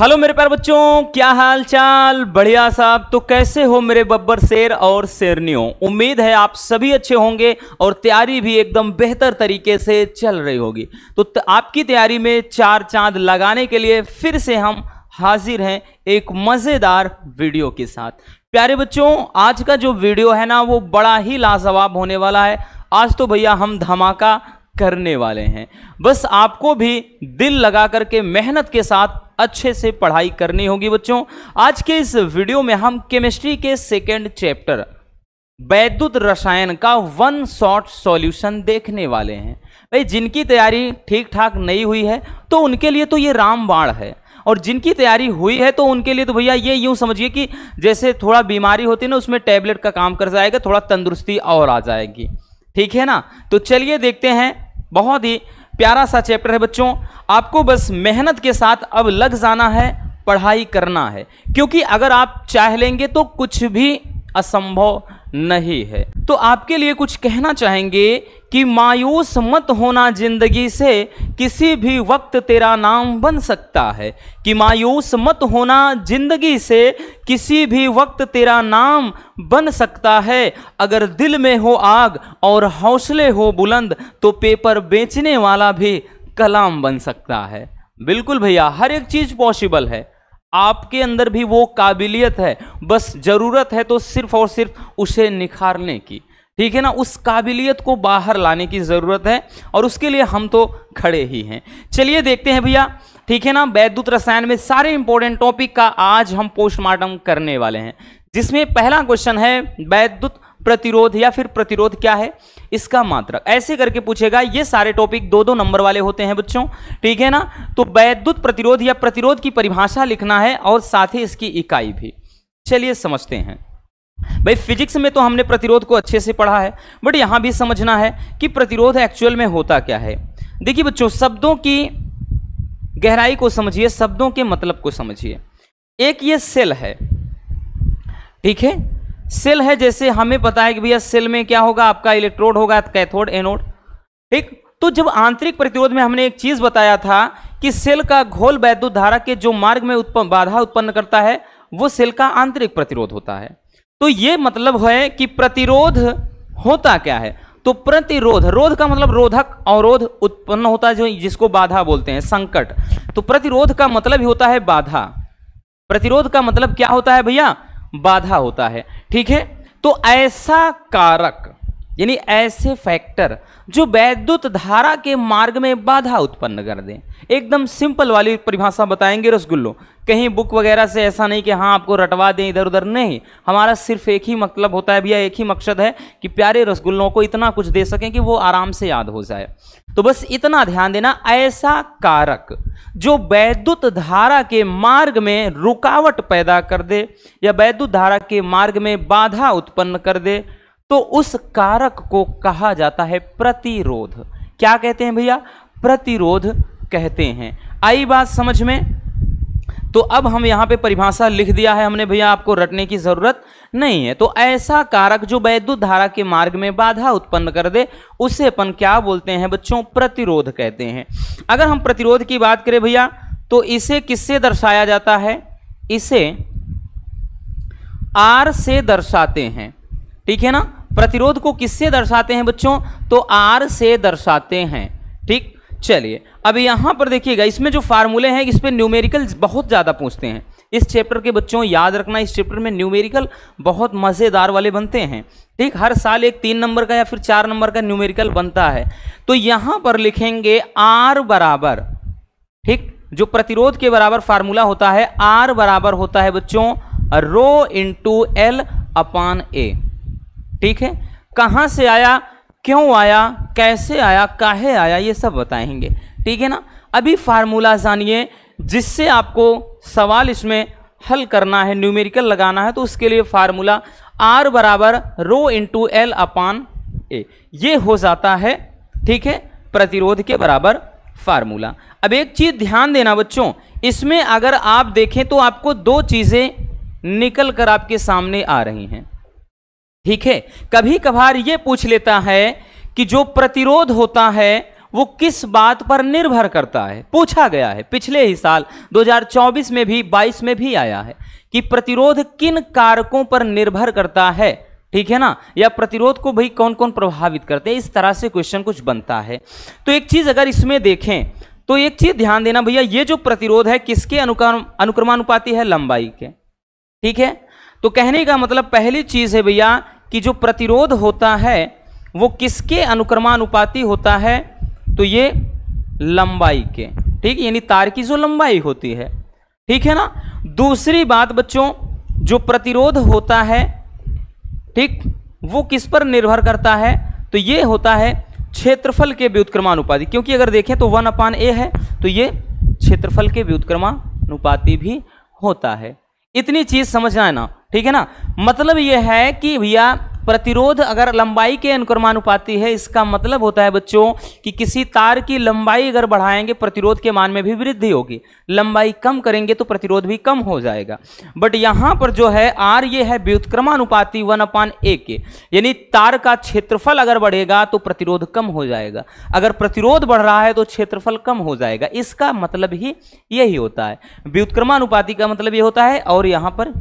hello मेरे प्यार बच्चों क्या हाल चाल बढ़िया साहब तो कैसे हो मेरे बब्बर शेर और शेरनियों उम्मीद है आप सभी अच्छे होंगे और तैयारी भी एकदम बेहतर तरीके से चल रही होगी तो आपकी तैयारी में चार चांद लगाने के लिए फिर से हम हाजिर हैं एक मज़ेदार वीडियो के साथ प्यारे बच्चों आज का जो वीडियो है ना वो बड़ा ही लाजवाब होने वाला है आज तो भैया हम धमाका करने वाले हैं बस आपको भी दिल लगा करके मेहनत के साथ अच्छे से पढ़ाई करनी होगी बच्चों आज के इस वीडियो में हम केमिस्ट्री के सेकेंड चैप्टर वैद्युत रसायन का वन शॉट सॉल्यूशन देखने वाले हैं भाई जिनकी तैयारी ठीक ठाक नहीं हुई है तो उनके लिए तो ये रामबाण है और जिनकी तैयारी हुई है तो उनके लिए तो भैया ये यूं समझिए कि जैसे थोड़ा बीमारी होती है ना उसमें टैबलेट का काम कर जाएगा थोड़ा तंदुरुस्ती और आ जाएगी ठीक है ना तो चलिए देखते हैं बहुत ही प्यारा सा चैप्टर है बच्चों आपको बस मेहनत के साथ अब लग जाना है पढ़ाई करना है क्योंकि अगर आप चाह लेंगे तो कुछ भी असंभव नहीं है तो आपके लिए कुछ कहना चाहेंगे कि मायूस मत होना जिंदगी से किसी भी वक्त तेरा नाम बन सकता है कि मायूस मत होना जिंदगी से किसी भी वक्त तेरा नाम बन सकता है अगर दिल में हो आग और हौसले हो बुलंद तो पेपर बेचने वाला भी कलाम बन सकता है बिल्कुल भैया हर एक चीज़ पॉसिबल है आपके अंदर भी वो काबिलियत है बस ज़रूरत है तो सिर्फ और सिर्फ उसे निखारने की ठीक है ना उस काबिलियत को बाहर लाने की ज़रूरत है और उसके लिए हम तो खड़े ही हैं चलिए देखते हैं भैया ठीक है ना वैद्युत रसायन में सारे इंपॉर्टेंट टॉपिक का आज हम पोस्टमार्टम करने वाले हैं जिसमें पहला क्वेश्चन है वैद्युत प्रतिरोध या फिर प्रतिरोध क्या है इसका मात्रक ऐसे करके पूछेगा ये सारे टॉपिक दो दो नंबर वाले होते हैं बच्चों ठीक है ना तो वैद्युत प्रतिरोध या प्रतिरोध की परिभाषा लिखना है और साथ ही इसकी इकाई भी चलिए समझते हैं भाई फिजिक्स में तो हमने प्रतिरोध को अच्छे से पढ़ा है बट यहां भी समझना है कि प्रतिरोध एक्चुअल में होता क्या है देखिए बच्चों शब्दों की गहराई को समझिए शब्दों के मतलब को समझिए एक ये सेल है ठीक है सेल है जैसे हमें पता है कि भैया सेल में क्या होगा आपका इलेक्ट्रोड होगा कैथोड एनोड ठीक तो जब आंतरिक प्रतिरोध में हमने एक चीज बताया था कि सेल का घोल वैद्युत धारा के जो मार्ग में उत्पन्न बाधा उत्पन्न करता है वो सेल का आंतरिक प्रतिरोध होता है तो ये मतलब है कि प्रतिरोध होता क्या है तो प्रतिरोध रोध का मतलब रोधक अवरोध उत्पन्न होता है जो जिसको बाधा बोलते हैं संकट तो प्रतिरोध का मतलब ही होता है बाधा प्रतिरोध का मतलब क्या होता है भैया बाधा होता है ठीक है तो ऐसा कारक यानी ऐसे फैक्टर जो वैद्युत धारा के मार्ग में बाधा उत्पन्न कर दें एकदम सिंपल वाली परिभाषा बताएंगे रसगुल्लो कहीं बुक वगैरह से ऐसा नहीं कि हाँ आपको रटवा दें इधर उधर नहीं हमारा सिर्फ एक ही मतलब होता है भैया एक ही मकसद है कि प्यारे रसगुल्लों को इतना कुछ दे सकें कि वो आराम से याद हो जाए तो बस इतना ध्यान देना ऐसा कारक जो वैद्युत धारा के मार्ग में रुकावट पैदा कर दे या वैद्युत धारा के मार्ग में बाधा उत्पन्न कर दे तो उस कारक को कहा जाता है प्रतिरोध क्या कहते हैं भैया प्रतिरोध कहते हैं आई बात समझ में तो अब हम यहाँ पे परिभाषा लिख दिया है हमने भैया आपको रटने की ज़रूरत नहीं है तो ऐसा कारक जो वैद्युत धारा के मार्ग में बाधा उत्पन्न कर दे उसे अपन क्या बोलते हैं बच्चों प्रतिरोध कहते हैं अगर हम प्रतिरोध की बात करें भैया तो इसे किससे दर्शाया जाता है इसे आर से दर्शाते हैं ठीक है ना प्रतिरोध को किससे दर्शाते हैं बच्चों तो आर से दर्शाते हैं ठीक चलिए अब यहाँ पर देखिएगा इसमें जो फार्मूले हैं इस पर न्यूमेरिकल बहुत ज़्यादा पूछते हैं इस चैप्टर के बच्चों याद रखना इस चैप्टर में न्यूमेरिकल बहुत मज़ेदार वाले बनते हैं ठीक हर साल एक तीन नंबर का या फिर चार नंबर का न्यूमेरिकल बनता है तो यहाँ पर लिखेंगे आर बराबर ठीक जो प्रतिरोध के बराबर फार्मूला होता है आर बराबर होता है बच्चों रो इंटू एल अपान ए ठीक है कहाँ से आया क्यों आया कैसे आया काहे आया ये सब बताएंगे ठीक है ना अभी फार्मूला जानिए जिससे आपको सवाल इसमें हल करना है न्यूमेरिकल लगाना है तो उसके लिए फार्मूला आर बराबर रो इंटू एल अपान ए ये हो जाता है ठीक है प्रतिरोध के बराबर फार्मूला अब एक चीज़ ध्यान देना बच्चों इसमें अगर आप देखें तो आपको दो चीज़ें निकल कर आपके सामने आ रही हैं ठीक है कभी कभार ये पूछ लेता है कि जो प्रतिरोध होता है वो किस बात पर निर्भर करता है पूछा गया है पिछले ही साल 2024 में भी 22 में भी आया है कि प्रतिरोध किन कारकों पर निर्भर करता है ठीक है ना या प्रतिरोध को भाई कौन कौन प्रभावित करते हैं इस तरह से क्वेश्चन कुछ बनता है तो एक चीज़ अगर इसमें देखें तो एक चीज़ ध्यान देना भैया ये जो प्रतिरोध है किसके अनुक्रम अनुक्रमानुपाती है लंबाई के ठीक है तो कहने का मतलब पहली चीज़ है भैया कि जो प्रतिरोध होता है वो किसके अनुक्रमानुपाती होता है तो ये लंबाई के ठीक यानी तार की जो लंबाई होती है ठीक है ना दूसरी बात बच्चों जो प्रतिरोध होता है ठीक वो किस पर निर्भर करता है तो ये होता है क्षेत्रफल के व्युत्क्रमानुपाति क्योंकि अगर देखें तो वन अपान ए है तो ये क्षेत्रफल के व्युत्क्रमानुपाति भी होता है इतनी चीज समझना है ना ठीक है ना मतलब यह है कि भैया प्रतिरोध अगर लंबाई के अनुक्रमानुपाती है इसका मतलब होता है बच्चों कि किसी तार की लंबाई अगर बढ़ाएंगे प्रतिरोध के मान में भी वृद्धि होगी लंबाई कम करेंगे तो प्रतिरोध भी कम हो जाएगा बट यहाँ पर जो है आर ये है व्युत्क्रमानुपाति वन अपान ए के यानी तार का क्षेत्रफल अगर बढ़ेगा तो प्रतिरोध कम हो जाएगा अगर प्रतिरोध बढ़ रहा है तो क्षेत्रफल कम हो जाएगा इसका मतलब ही यही होता है व्युत्क्रमानुपाति का मतलब ये होता है और यहाँ पर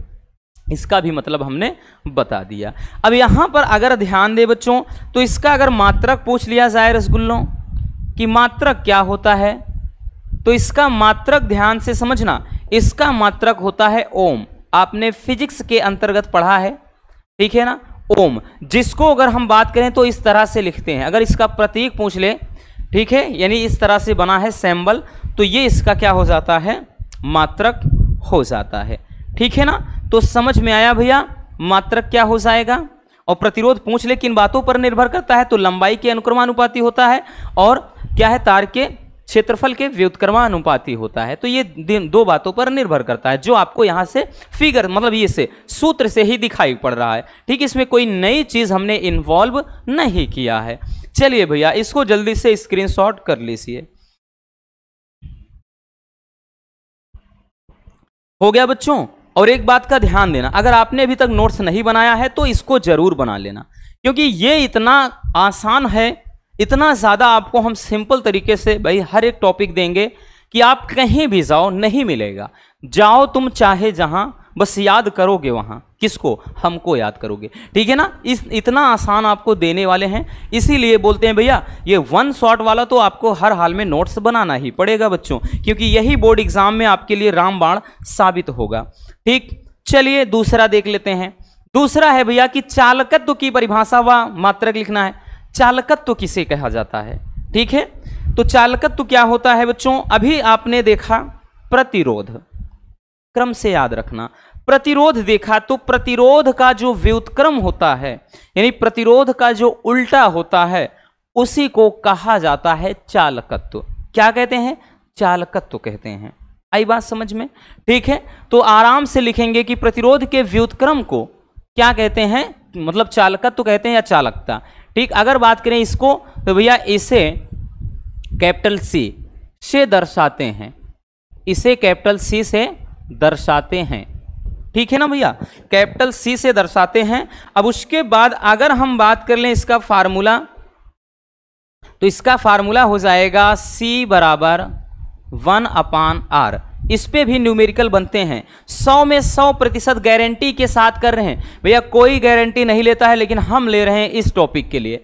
इसका भी मतलब हमने बता दिया अब यहाँ पर अगर ध्यान दे बच्चों तो इसका अगर मात्रक पूछ लिया जाए रसगुल्लों कि मात्रक क्या होता है तो इसका मात्रक ध्यान से समझना इसका मात्रक होता है ओम आपने फिजिक्स के अंतर्गत पढ़ा है ठीक है ना ओम जिसको अगर हम बात करें तो इस तरह से लिखते हैं अगर इसका प्रतीक पूछ ले ठीक है यानी इस तरह से बना है सैम्बल तो ये इसका क्या हो जाता है मात्रक हो जाता है ठीक है ना तो समझ में आया भैया मात्रक क्या हो जाएगा और प्रतिरोध पूछ ले किन बातों पर निर्भर करता है तो लंबाई के अनुक्रमानुपाती होता है और क्या है तार के क्षेत्रफल के व्युत्क्रमानुपाती होता है तो ये दो बातों पर निर्भर करता है जो आपको यहाँ से फिगर मतलब ये से सूत्र से ही दिखाई पड़ रहा है ठीक इसमें कोई नई चीज़ हमने इन्वॉल्व नहीं किया है चलिए भैया इसको जल्दी से शॉट कर लीजिए हो गया बच्चों और एक बात का ध्यान देना अगर आपने अभी तक नोट्स नहीं बनाया है तो इसको जरूर बना लेना क्योंकि ये इतना आसान है इतना ज़्यादा आपको हम सिंपल तरीके से भाई हर एक टॉपिक देंगे कि आप कहीं भी जाओ नहीं मिलेगा जाओ तुम चाहे जहाँ बस याद करोगे वहाँ किसको हमको याद करोगे ठीक है ना इस इतना आसान आपको देने वाले हैं इसीलिए बोलते हैं भैया ये वन शॉट वाला तो आपको हर हाल में नोट्स बनाना ही पड़ेगा बच्चों क्योंकि यही बोर्ड एग्जाम में आपके लिए रामबाण साबित होगा ठीक चलिए दूसरा देख लेते हैं दूसरा है भैया कि चालकत्व की परिभाषा व मात्रक लिखना है चालकत्व किसे कहा जाता है ठीक है तो चालकत्व क्या होता है बच्चों अभी आपने देखा प्रतिरोध क्रम से याद रखना प्रतिरोध देखा तो प्रतिरोध का जो व्युत्क्रम होता है यानी प्रतिरोध का जो उल्टा होता है उसी को कहा जाता है चालकत्व क्या कहते हैं चालकत्व कहते हैं आई बात समझ में ठीक है तो आराम से लिखेंगे कि प्रतिरोध के व्युतक्रम को क्या कहते हैं मतलब चालकत्व कहते हैं या चालकता ठीक अगर बात करें इसको तो भैया इसे कैपिटल सी से दर्शाते हैं इसे कैपिटल सी से दर्शाते हैं ठीक है ना भैया कैपिटल सी से दर्शाते हैं अब उसके बाद अगर हम बात कर लें इसका फार्मूला तो इसका फार्मूला हो जाएगा सी बराबर वन अपान आर इस पे भी न्यूमेरिकल बनते हैं 100 में 100 प्रतिशत गारंटी के साथ कर रहे हैं भैया कोई गारंटी नहीं लेता है लेकिन हम ले रहे हैं इस टॉपिक के लिए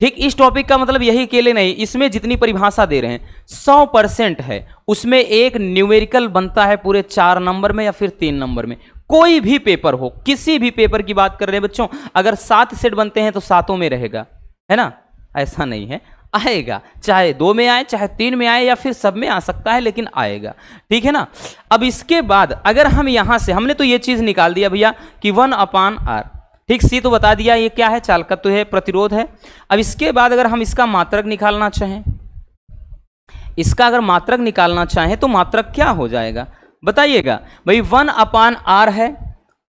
ठीक इस टॉपिक का मतलब यही अकेले नहीं इसमें जितनी परिभाषा दे रहे हैं सौ परसेंट है उसमें एक न्यूमेरिकल बनता है पूरे चार नंबर में या फिर तीन नंबर में कोई भी पेपर हो किसी भी पेपर की बात कर रहे हैं बच्चों अगर सात सेट बनते हैं तो सातों में रहेगा है ना ऐसा नहीं है आएगा चाहे दो में आए चाहे तीन में आए या फिर सब में आ सकता है लेकिन आएगा ठीक है ना अब इसके बाद अगर हम यहां से हमने तो ये चीज़ निकाल दिया भैया कि वन अपान आर ठीक सी तो बता दिया ये क्या है चालकत्व है प्रतिरोध है अब इसके बाद अगर हम इसका मात्रक निकालना चाहें इसका अगर मात्रक निकालना चाहें तो मात्रक क्या हो जाएगा बताइएगा भाई वन अपान आर है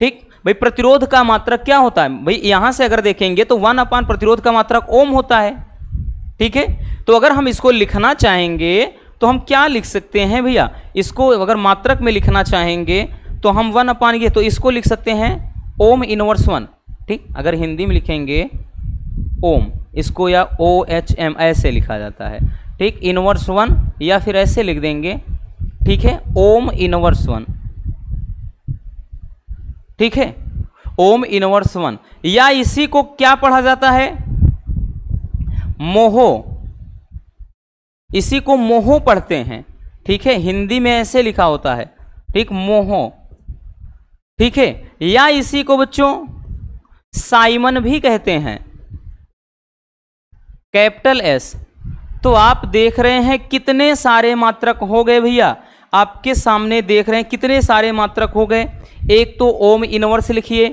ठीक भाई प्रतिरोध का मात्रक क्या होता है भाई यहां से अगर देखेंगे तो वन अपान प्रतिरोध का मात्रक ओम होता है ठीक है तो अगर हम इसको लिखना चाहेंगे तो हम क्या लिख सकते हैं भैया इसको अगर मात्रक में लिखना चाहेंगे तो हम वन अपान ये तो इसको लिख सकते हैं ओम इनवर्स वन ठीक अगर हिंदी में लिखेंगे ओम इसको या ओ एच एम ऐसे लिखा जाता है ठीक इनवर्स वन या फिर ऐसे लिख देंगे ठीक है ओम इनवर्स वन ठीक है ओम इनवर्स वन या इसी को क्या पढ़ा जाता है मोहो इसी को मोहो पढ़ते हैं ठीक है हिंदी में ऐसे लिखा होता है ठीक मोहो ठीक है या इसी को बच्चों साइमन भी कहते हैं कैपिटल एस तो आप देख रहे हैं कितने सारे मात्रक हो गए भैया आपके सामने देख रहे हैं कितने सारे मात्रक हो गए एक तो ओम इनवर्स लिखिए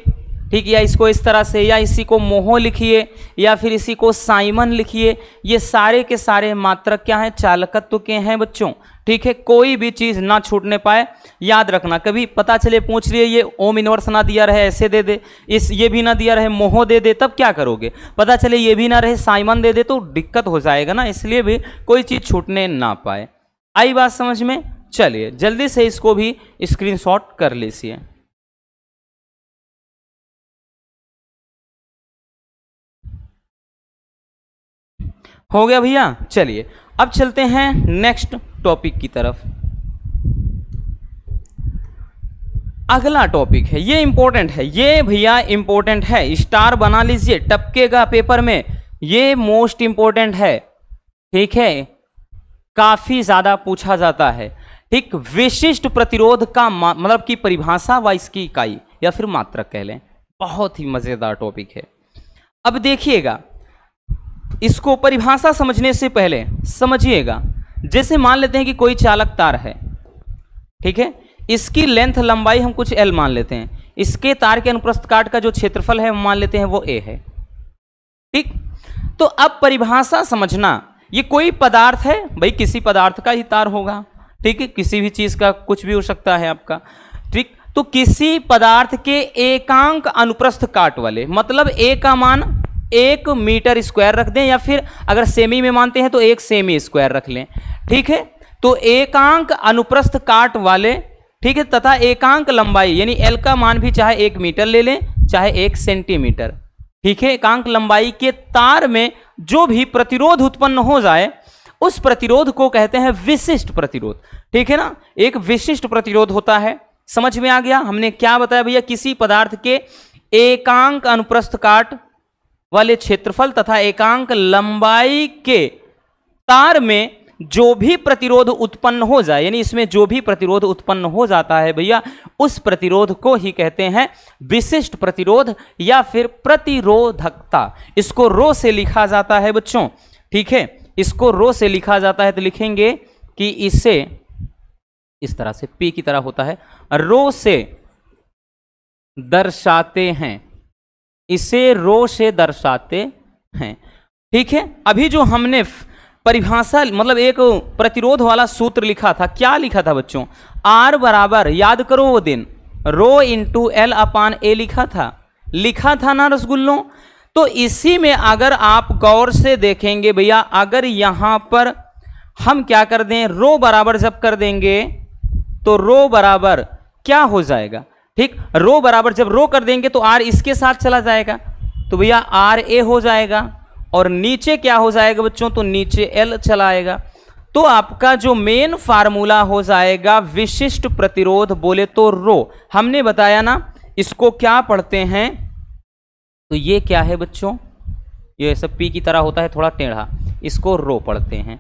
ठीक या इसको इस तरह से या इसी को मोहो लिखिए या फिर इसी को साइमन लिखिए ये सारे के सारे मात्रक क्या हैं चालकत्व के हैं बच्चों ठीक है कोई भी चीज़ ना छूटने पाए याद रखना कभी पता चले पूछ लिए ये ओम इनवर्स ना दिया रहे ऐसे दे दे इस ये भी ना दिया रहे मोह दे दे तब क्या करोगे पता चले ये भी ना रहे साइमन दे दे तो दिक्कत हो जाएगा ना इसलिए भी कोई चीज़ छूटने ना पाए आई बात समझ में चलिए जल्दी से इसको भी स्क्रीन कर लीजिए हो गया भैया चलिए अब चलते हैं नेक्स्ट टॉपिक की तरफ अगला टॉपिक है ये इंपॉर्टेंट है ये भैया इंपॉर्टेंट है स्टार बना लीजिए टपकेगा पेपर में ये मोस्ट इंपॉर्टेंट है ठीक है काफी ज्यादा पूछा जाता है ठीक विशिष्ट प्रतिरोध का मतलब की परिभाषा व इसकी इकाई या फिर मात्रक कह लें बहुत ही मजेदार टॉपिक है अब देखिएगा इसको परिभाषा समझने से पहले समझिएगा जैसे मान लेते हैं कि कोई चालक तार है ठीक है इसकी लेंथ लंबाई हम कुछ एल मान लेते हैं इसके तार के अनुप्रस्थ काट का जो क्षेत्रफल है मान लेते हैं वो ए है ठीक तो अब परिभाषा समझना ये कोई पदार्थ है भाई किसी पदार्थ का ही तार होगा ठीक है किसी भी चीज़ का कुछ भी हो सकता है आपका ठीक तो किसी पदार्थ के एकांक अनुप्रस्थ काट वाले मतलब ए का मान एक मीटर स्क्वायर रख दें या फिर अगर सेमी में मानते हैं तो एक सेमी स्क्वायर रख लें ठीक है तो एकांक अनुप्रस्थ काट वाले ठीक है तथा एकांक लंबाई यानी एल का मान भी चाहे एक मीटर ले लें चाहे एक सेंटीमीटर ठीक है एकांक लंबाई के तार में जो भी प्रतिरोध उत्पन्न हो जाए उस प्रतिरोध को कहते हैं विशिष्ट प्रतिरोध ठीक है ना एक विशिष्ट प्रतिरोध होता है समझ में आ गया हमने क्या बताया भैया किसी पदार्थ के एकांक अनुप्रस्थ काट वाले क्षेत्रफल तथा एकांक लंबाई के तार में जो भी प्रतिरोध उत्पन्न हो जाए यानी इसमें जो भी प्रतिरोध उत्पन्न हो जाता है भैया उस प्रतिरोध को ही कहते हैं विशिष्ट प्रतिरोध या फिर प्रतिरोधकता इसको रो से लिखा जाता है बच्चों ठीक है इसको रो से लिखा जाता है तो लिखेंगे कि इसे इस तरह से पी की तरह होता है रो से दर्शाते हैं इसे रो से दर्शाते हैं ठीक है अभी जो हमने परिभाषा मतलब एक प्रतिरोध वाला सूत्र लिखा था क्या लिखा था बच्चों आर बराबर याद करो वो दिन रो इंटू एल अपान ए लिखा था लिखा था ना रसगुल्लों तो इसी में अगर आप गौर से देखेंगे भैया अगर यहाँ पर हम क्या कर दें रो बराबर जब कर देंगे तो रो बराबर क्या हो जाएगा ठीक रो बराबर जब रो कर देंगे तो आर इसके साथ चला जाएगा तो भैया आर ए हो जाएगा और नीचे क्या हो जाएगा बच्चों तो नीचे एल चला आएगा तो आपका जो मेन फार्मूला हो जाएगा विशिष्ट प्रतिरोध बोले तो रो हमने बताया ना इसको क्या पढ़ते हैं तो ये क्या है बच्चों ये सब पी की तरह होता है थोड़ा टेढ़ा इसको रो पढ़ते हैं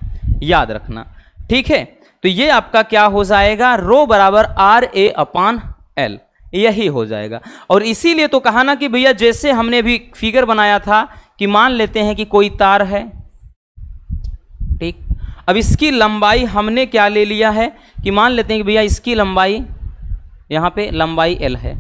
याद रखना ठीक है तो ये आपका क्या हो जाएगा रो बराबर आर ए अपान एल यही हो जाएगा और इसीलिए तो कहा ना कि भैया जैसे हमने भी फिगर बनाया था कि मान लेते हैं कि कोई तार है ठीक अब इसकी लंबाई हमने क्या ले लिया है कि मान लेते हैं कि भैया इसकी लंबाई यहाँ पे लंबाई एल है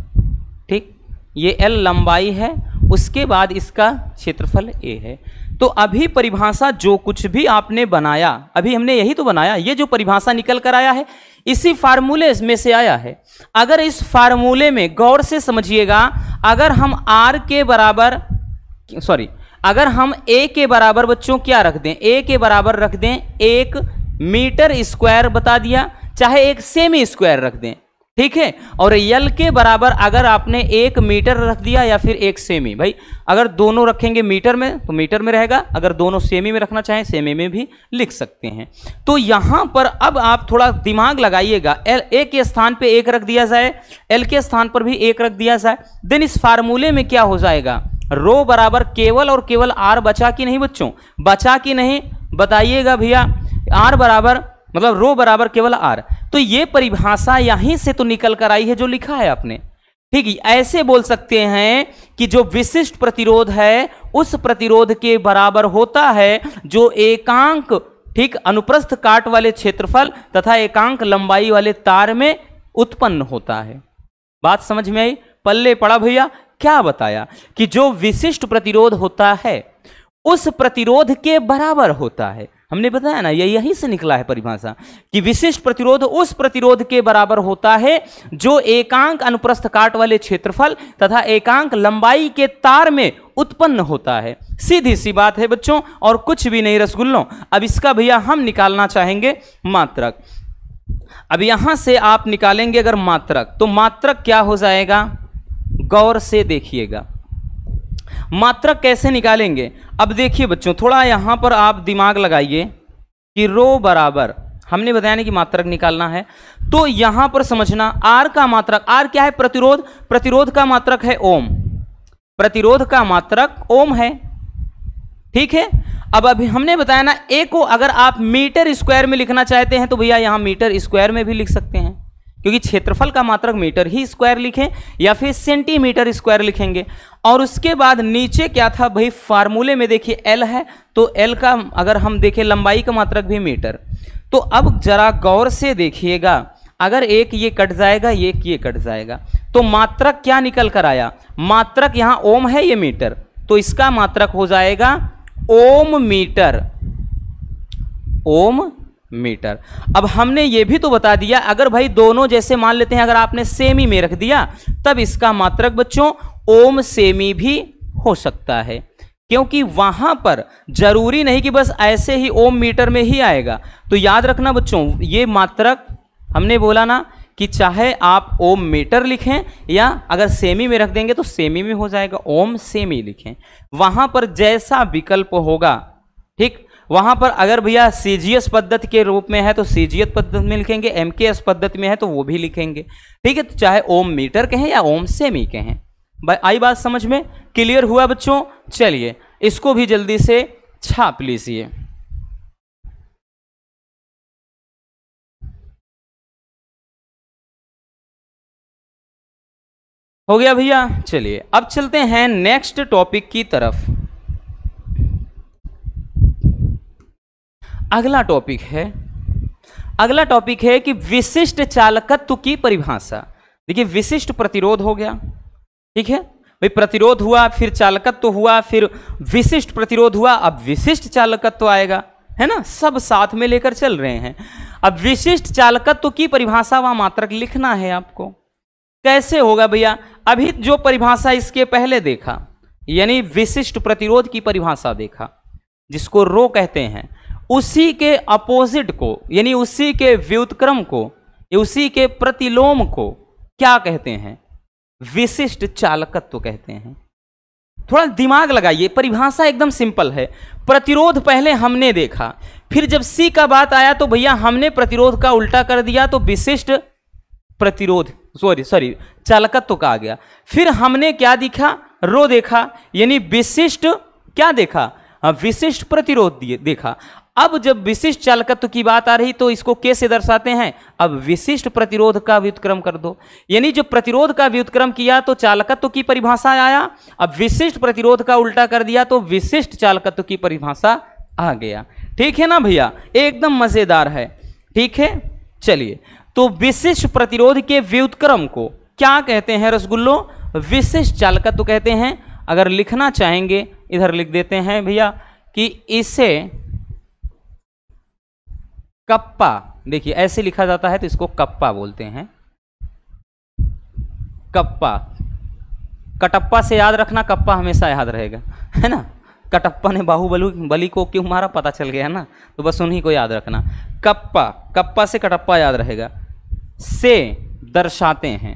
ठीक ये एल लंबाई है उसके बाद इसका क्षेत्रफल ए है तो अभी परिभाषा जो कुछ भी आपने बनाया अभी हमने यही तो बनाया ये जो परिभाषा निकल कर आया है इसी फार्मूले में से आया है अगर इस फार्मूले में गौर से समझिएगा अगर हम आर के बराबर सॉरी अगर हम ए के बराबर बच्चों क्या रख दें ए के बराबर रख दें एक मीटर स्क्वायर बता दिया चाहे एक सेमी स्क्वायर रख दें ठीक है और यल के बराबर अगर आपने एक मीटर रख दिया या फिर एक सेमी भाई अगर दोनों रखेंगे मीटर में तो मीटर में रहेगा अगर दोनों सेमी में रखना चाहें सेमी में भी लिख सकते हैं तो यहाँ पर अब आप थोड़ा दिमाग लगाइएगा एल ए के स्थान पे एक रख दिया जाए एल के स्थान पर भी एक रख दिया जाए देन इस फार्मूले में क्या हो जाएगा रो बराबर केवल और केवल आर बचा कि नहीं बच्चों बचा कि नहीं बताइएगा भैया आर बराबर मतलब रो बराबर केवल आर तो ये परिभाषा यहीं से तो निकल कर आई है जो लिखा है आपने ठीक है ऐसे बोल सकते हैं कि जो विशिष्ट प्रतिरोध है उस प्रतिरोध के बराबर होता है जो एकांक ठीक अनुप्रस्थ काट वाले क्षेत्रफल तथा एकांक लंबाई वाले तार में उत्पन्न होता है बात समझ में आई पल्ले पड़ा भैया क्या बताया कि जो विशिष्ट प्रतिरोध होता है उस प्रतिरोध के बराबर होता है हमने बताया ना ये यहीं से निकला है परिभाषा कि विशिष्ट प्रतिरोध उस प्रतिरोध के बराबर होता है जो एकांक अनुप्रस्थ काट वाले क्षेत्रफल तथा एकांक लंबाई के तार में उत्पन्न होता है सीधी सी बात है बच्चों और कुछ भी नहीं रसगुल्लों अब इसका भैया हम निकालना चाहेंगे मात्रक अब यहां से आप निकालेंगे अगर मात्रक तो मात्रक क्या हो जाएगा गौर से देखिएगा मात्रक कैसे निकालेंगे अब देखिए बच्चों थोड़ा यहाँ पर आप दिमाग लगाइए कि रो बराबर हमने बताया ना कि मात्रक निकालना है तो यहाँ पर समझना आर का मात्रक आर क्या है प्रतिरोध प्रतिरोध का मात्रक है ओम प्रतिरोध का मात्रक ओम है ठीक है अब अभी हमने बताया ना ए को अगर आप मीटर स्क्वायर में लिखना चाहते हैं तो भैया यहाँ मीटर स्क्वायर में भी लिख सकते हैं क्योंकि क्षेत्रफल का मात्रक मीटर ही स्क्वायर लिखें या फिर सेंटीमीटर स्क्वायर लिखेंगे और उसके बाद नीचे क्या था भाई फार्मूले में देखिए एल है तो एल का अगर हम देखें लंबाई का मात्रक भी मीटर तो अब जरा गौर से देखिएगा अगर एक ये कट जाएगा एक ये कट जाएगा तो मात्रक क्या निकल कर आया मात्रक यहाँ ओम है ये मीटर तो इसका मात्रक हो जाएगा ओम मीटर ओम मीटर अब हमने ये भी तो बता दिया अगर भाई दोनों जैसे मान लेते हैं अगर आपने सेमी में रख दिया तब इसका मात्रक बच्चों ओम सेमी भी हो सकता है क्योंकि वहां पर जरूरी नहीं कि बस ऐसे ही ओम मीटर में ही आएगा तो याद रखना बच्चों ये मात्रक हमने बोला ना कि चाहे आप ओम मीटर लिखें या अगर सेमी में रख देंगे तो सेमी में हो जाएगा ओम सेमी लिखें वहां पर जैसा विकल्प होगा ठीक वहाँ पर अगर भैया सी पद्धति के रूप में है तो सी पद्धति में लिखेंगे एम पद्धति में है तो वो भी लिखेंगे ठीक है तो चाहे ओम मीटर के हैं या ओम सेमी के हैं आई बात समझ में क्लियर हुआ बच्चों चलिए इसको भी जल्दी से छाप लीजिए हो गया भैया चलिए अब चलते हैं नेक्स्ट टॉपिक की तरफ अगला टॉपिक है अगला टॉपिक है कि विशिष्ट चालकत्व की परिभाषा देखिए विशिष्ट प्रतिरोध हो गया ठीक है भाई प्रतिरोध हुआ फिर चालकत्व हुआ फिर विशिष्ट प्रतिरोध हुआ अब विशिष्ट चालकत्व आएगा है ना सब साथ में लेकर चल रहे हैं अब विशिष्ट चालकत्व की परिभाषा व मात्रक लिखना है आपको कैसे होगा भैया अभी जो परिभाषा इसके पहले देखा यानी विशिष्ट प्रतिरोध की परिभाषा देखा जिसको रो कहते हैं उसी के अपोजिट को यानी उसी के व्युतक्रम को उसी के प्रतिलोम को क्या कहते हैं विशिष्ट चालकत्व कहते हैं थोड़ा दिमाग लगाइए परिभाषा एकदम सिंपल है प्रतिरोध पहले हमने देखा फिर जब सी का बात आया तो भैया हमने प्रतिरोध का उल्टा कर दिया तो विशिष्ट प्रतिरोध सॉरी सॉरी चालकत्व का आ गया फिर हमने क्या दिखा रो देखा यानी विशिष्ट क्या देखा हाँ, विशिष्ट प्रतिरोध देखा अब जब विशिष्ट चालकत्व की बात आ रही तो इसको कैसे दर्शाते हैं अब विशिष्ट प्रतिरोध का व्युतक्रम कर दो यानी जो प्रतिरोध का व्युतक्रम किया तो चालकत्व की परिभाषा आया अब विशिष्ट प्रतिरोध का उल्टा कर दिया तो विशिष्ट चालकत्व की परिभाषा आ गया ठीक है ना भैया एकदम मज़ेदार है ठीक है चलिए तो विशिष्ट प्रतिरोध के व्युतक्रम को क्या कहते हैं रसगुल्लो विशिष्ट चालकत्व कहते हैं अगर लिखना चाहेंगे इधर लिख देते हैं भैया कि इसे कप्पा देखिए ऐसे लिखा जाता है तो इसको कप्पा बोलते हैं कप्पा कटप्पा से याद रखना कप्पा हमेशा याद रहेगा है ना कटप्पा ने बाहुबलू बली को क्यों मारा पता चल गया ना तो बस उन्हीं को याद रखना कप्पा कप्पा से कटप्पा याद रहेगा से दर्शाते हैं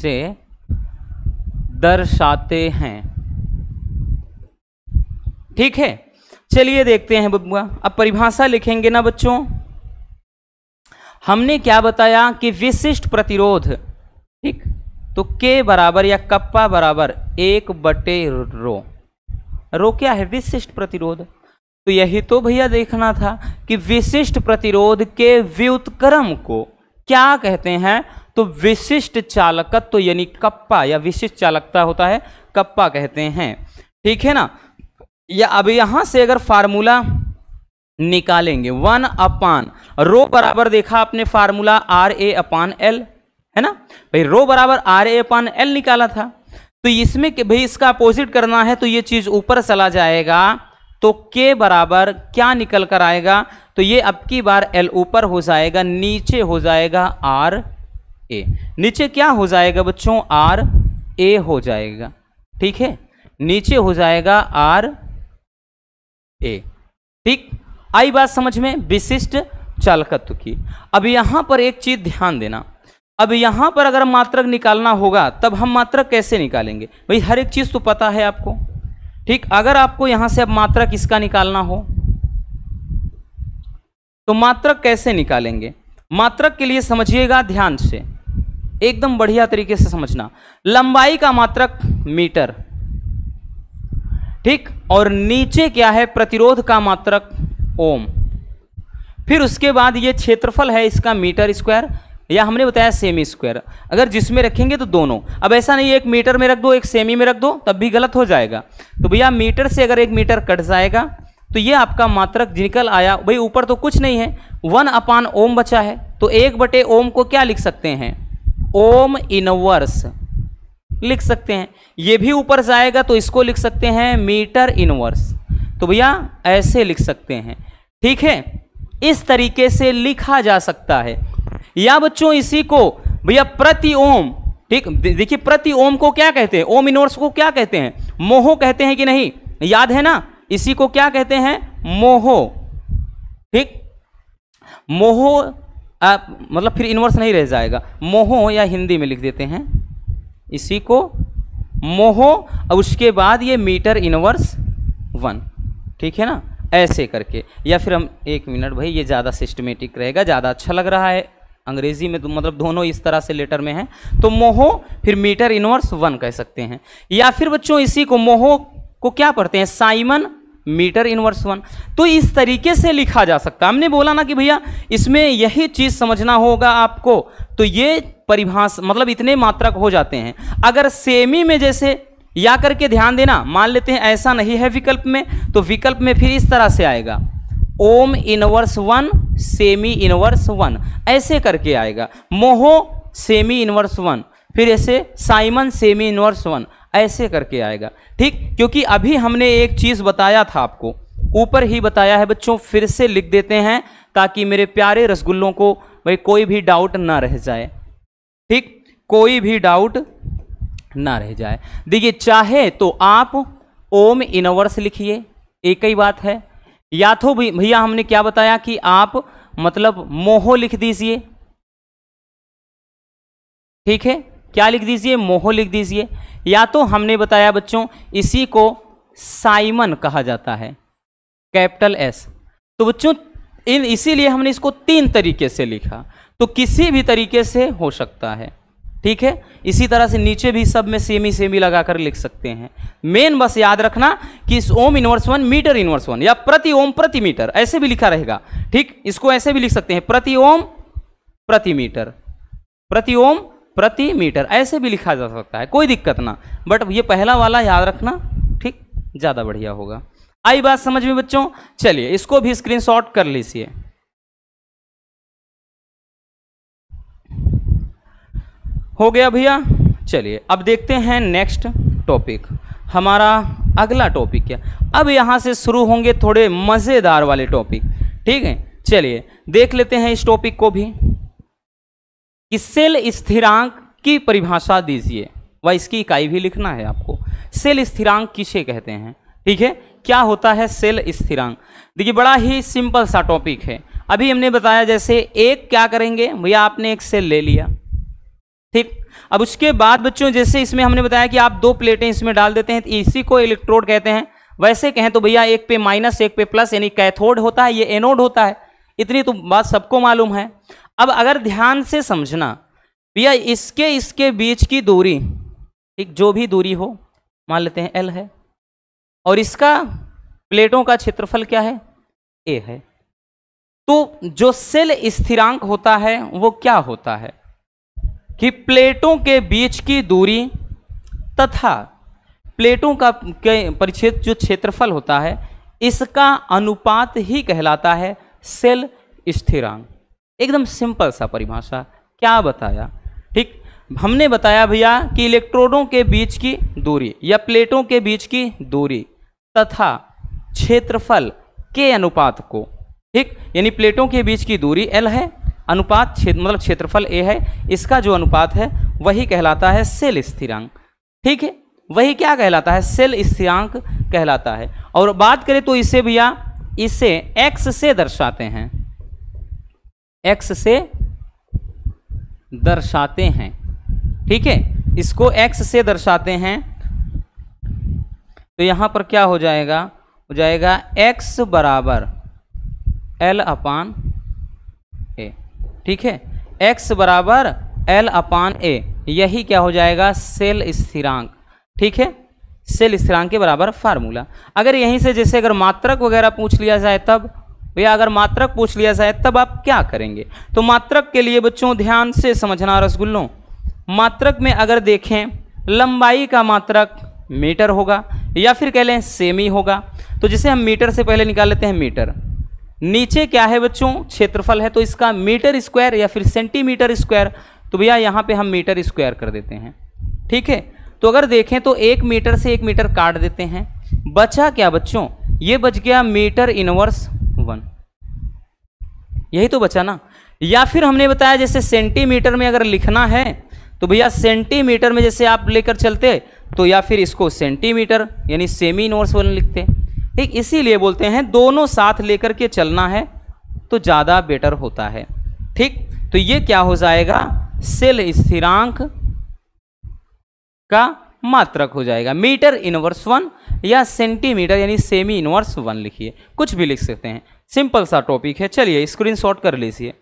से दर्शाते हैं ठीक है चलिए देखते हैं बबुआ अब परिभाषा लिखेंगे ना बच्चों हमने क्या बताया कि विशिष्ट प्रतिरोध ठीक तो के बराबर या कप्पा बराबर एक बटे रो रो क्या है विशिष्ट प्रतिरोध तो यही तो भैया देखना था कि विशिष्ट प्रतिरोध के व्युतक्रम को क्या कहते हैं तो विशिष्ट चालकत्व तो यानी कप्पा या विशिष्ट चालकता होता है कप्पा कहते हैं ठीक है ना या अब यहां से अगर फार्मूला निकालेंगे वन अपान रो बराबर देखा आपने formula R A upon L है ना भाई रो बराबर आर ए अपान एल निकाला था तो इसमें भाई इसका अपोजिट करना है तो ये चीज ऊपर चला जाएगा तो के बराबर क्या निकल कर आएगा तो ये अब की बार एल ऊपर हो जाएगा नीचे हो जाएगा आर ए नीचे क्या हो जाएगा बच्चों आर ए हो जाएगा ठीक है नीचे हो जाएगा आर ए ठीक आई बात समझ में विशिष्ट चालकत्व की अब यहां पर एक चीज़ ध्यान देना अब यहां पर अगर मात्रक निकालना होगा तब हम मात्रक कैसे निकालेंगे भाई हर एक चीज़ तो पता है आपको ठीक अगर आपको यहां से अब मात्रक इसका निकालना हो तो मात्रक कैसे निकालेंगे मात्रक के लिए समझिएगा ध्यान से एकदम बढ़िया तरीके से समझना लंबाई का मात्रक मीटर ठीक और नीचे क्या है प्रतिरोध का मात्रक ओम फिर उसके बाद ये क्षेत्रफल है इसका मीटर स्क्वायर या हमने बताया सेमी स्क्वायर अगर जिसमें रखेंगे तो दोनों अब ऐसा नहीं एक मीटर में रख दो एक सेमी में रख दो तब भी गलत हो जाएगा तो भैया मीटर से अगर एक मीटर कट जाएगा तो ये आपका मात्रक निकल आया भाई ऊपर तो कुछ नहीं है वन अपान ओम बचा है तो एक बटे ओम को क्या लिख सकते हैं ओम इनवर्स लिख सकते हैं ये भी ऊपर से आएगा तो इसको लिख सकते हैं मीटर इनवर्स तो भैया ऐसे लिख सकते हैं ठीक है इस तरीके से लिखा जा सकता है या बच्चों इसी को भैया प्रति ओम ठीक देखिए प्रति ओम को क्या कहते हैं ओम इनवर्स को क्या कहते हैं मोहो कहते हैं कि नहीं याद है ना इसी को क्या कहते हैं मोहो ठीक मोहो आ, मतलब फिर इनवर्स नहीं रह जाएगा मोहो या हिंदी में लिख देते हैं इसी को मोहो और उसके बाद ये मीटर इनवर्स वन ठीक है ना ऐसे करके या फिर हम एक मिनट भाई ये ज़्यादा सिस्टमेटिक रहेगा ज़्यादा अच्छा लग रहा है अंग्रेजी में तो मतलब दोनों इस तरह से लेटर में हैं तो मोहो फिर मीटर इनवर्स वन कह सकते हैं या फिर बच्चों इसी को मोहो को क्या पढ़ते हैं साइमन मीटर इनवर्स वन तो इस तरीके से लिखा जा सकता है हमने बोला ना कि भैया इसमें यही चीज़ समझना होगा आपको तो ये परिभाष मतलब इतने मात्रक हो जाते हैं अगर सेमी में जैसे या करके ध्यान देना मान लेते हैं ऐसा नहीं है विकल्प में तो विकल्प में फिर इस तरह से आएगा ओम इनवर्स वन सेमी इनवर्स वन ऐसे करके आएगा मोहो सेमी इनवर्स वन फिर ऐसे साइमन सेमी इनवर्स वन ऐसे करके आएगा ठीक क्योंकि अभी हमने एक चीज़ बताया था आपको ऊपर ही बताया है बच्चों फिर से लिख देते हैं ताकि मेरे प्यारे रसगुल्लों को भाई कोई भी डाउट ना रह जाए ठीक कोई भी डाउट ना रह जाए देखिए चाहे तो आप ओम इनवर्स लिखिए एक ही बात है या तो भैया हमने क्या बताया कि आप मतलब मोहो लिख दीजिए ठीक है क्या लिख दीजिए मोहो लिख दीजिए या तो हमने बताया बच्चों इसी को साइमन कहा जाता है कैपिटल एस तो बच्चों इन इसीलिए हमने इसको तीन तरीके से लिखा तो किसी भी तरीके से हो सकता है ठीक है इसी तरह से नीचे भी सब में सेमी सेमी लगाकर लिख सकते हैं मेन बस याद रखना कि इस ohm inverse one metre inverse one या प्रति ओम प्रति मीटर ऐसे भी लिखा रहेगा ठीक इसको ऐसे भी लिख सकते हैं प्रति ओम प्रति मीटर प्रति ओम प्रति मीटर ऐसे भी लिखा जा सकता है कोई दिक्कत ना बट ये पहला वाला याद रखना ठीक ज़्यादा बढ़िया होगा आई बात समझ में बच्चों चलिए इसको भी स्क्रीनशॉट कर लीजिए हो गया भैया चलिए अब देखते हैं नेक्स्ट टॉपिक हमारा अगला टॉपिक क्या अब यहाँ से शुरू होंगे थोड़े मज़ेदार वाले टॉपिक ठीक है चलिए देख लेते हैं इस टॉपिक को भी कि सेल स्थिरांक की परिभाषा दीजिए व इसकी इकाई भी लिखना है आपको सेल स्थिरांक किसे कहते हैं ठीक है क्या होता है सेल स्थिरांक देखिए बड़ा ही सिंपल सा टॉपिक है अभी हमने बताया जैसे एक क्या करेंगे भैया आपने एक सेल ले लिया ठीक अब उसके बाद बच्चों जैसे इसमें हमने बताया कि आप दो प्लेटें इसमें डाल देते हैं तो इसी को इलेक्ट्रोड कहते हैं वैसे कहें तो भैया एक पे माइनस एक पे प्लस यानी कैथोड होता है ये एनोड होता है इतनी तो बात सबको मालूम है अब अगर ध्यान से समझना भैया इसके इसके बीच की दूरी ठीक जो भी दूरी हो मान लेते हैं एल है और इसका प्लेटों का क्षेत्रफल क्या है ए है तो जो सेल स्थिरांक होता है वो क्या होता है कि प्लेटों के बीच की दूरी तथा प्लेटों का परिच्छेद जो क्षेत्रफल होता है इसका अनुपात ही कहलाता है सेल स्थिरांक एकदम सिंपल सा परिभाषा क्या बताया ठीक हमने बताया भैया कि इलेक्ट्रोडों के बीच की दूरी या प्लेटों के बीच की दूरी तथा क्षेत्रफल के अनुपात को ठीक यानी प्लेटों के बीच की दूरी एल है अनुपात छे, मतलब क्षेत्रफल ए है इसका जो अनुपात है वही कहलाता है सेल स्थिरांक ठीक है वही क्या कहलाता है सेल स्थिरांक कहलाता है और बात करें तो इसे भैया इसे एक्स से दर्शाते हैं एक्स से दर्शाते हैं ठीक है इसको एक्स से दर्शाते हैं तो यहां पर क्या हो जाएगा हो जाएगा एक्स बराबर एल अपान ठीक है एक्स बराबर एल अपान ए यही क्या हो जाएगा सेल स्थिरांक ठीक है सेल स्थिरांक के बराबर फार्मूला अगर यहीं से जैसे अगर मात्रक वगैरह पूछ लिया जाए तब या अगर मात्रक पूछ लिया जाए तब आप क्या करेंगे तो मात्रक के लिए बच्चों ध्यान से समझना रसगुल्लों मात्रक में अगर देखें लंबाई का मात्रक मीटर होगा या फिर कह लें सेमी होगा तो जिसे हम मीटर से पहले निकाल लेते हैं मीटर नीचे क्या है बच्चों क्षेत्रफल है तो इसका मीटर स्क्वायर या फिर सेंटीमीटर स्क्वायर तो भैया यहाँ पे हम मीटर स्क्वायर कर देते हैं ठीक है तो अगर देखें तो एक मीटर से एक मीटर काट देते हैं बचा क्या बच्चों ये बच गया मीटर इनवर्स वन यही तो बचा ना या फिर हमने बताया जैसे सेंटीमीटर में अगर लिखना है तो भैया सेंटीमीटर में जैसे आप लेकर चलते तो या फिर इसको सेंटीमीटर यानी सेमी इनवर्स वन लिखते ठीक इसीलिए बोलते हैं दोनों साथ लेकर के चलना है तो ज़्यादा बेटर होता है ठीक तो ये क्या हो जाएगा सेल स्थिरांक का मात्रक हो जाएगा मीटर इनवर्स वन या सेंटीमीटर यानी सेमी इनवर्स वन लिखिए कुछ भी लिख सकते हैं सिंपल सा टॉपिक है चलिए स्क्रीनशॉट कर लीजिए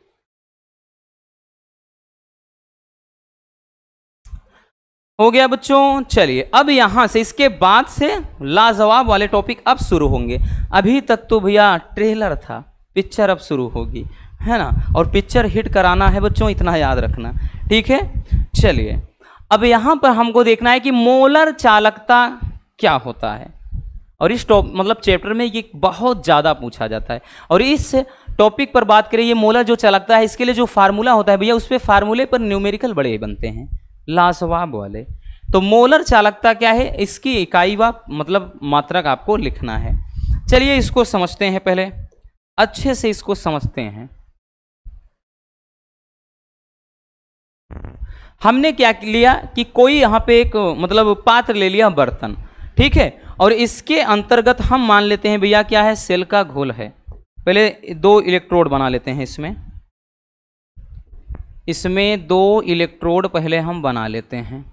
हो गया बच्चों चलिए अब यहाँ से इसके बाद से लाजवाब वाले टॉपिक अब शुरू होंगे अभी तक तो भैया ट्रेलर था पिक्चर अब शुरू होगी है ना और पिक्चर हिट कराना है बच्चों इतना याद रखना ठीक है चलिए अब यहाँ पर हमको देखना है कि मोलर चालकता क्या होता है और इस टॉप मतलब चैप्टर में ये बहुत ज़्यादा पूछा जाता है और इस टॉपिक पर बात करें ये मोलर जो चालकता है इसके लिए जो फार्मूला होता है भैया उस पर फार्मूले पर न्यूमेरिकल बड़े बनते हैं लाजवाब वाले तो मोलर चालकता क्या है इसकी इकाई व मतलब मात्रक आपको लिखना है चलिए इसको समझते हैं पहले अच्छे से इसको समझते हैं हमने क्या लिया कि कोई यहाँ पे एक मतलब पात्र ले लिया बर्तन ठीक है और इसके अंतर्गत हम मान लेते हैं भैया क्या है सेल का घोल है पहले दो इलेक्ट्रोड बना लेते हैं इसमें इसमें दो इलेक्ट्रोड पहले हम बना लेते हैं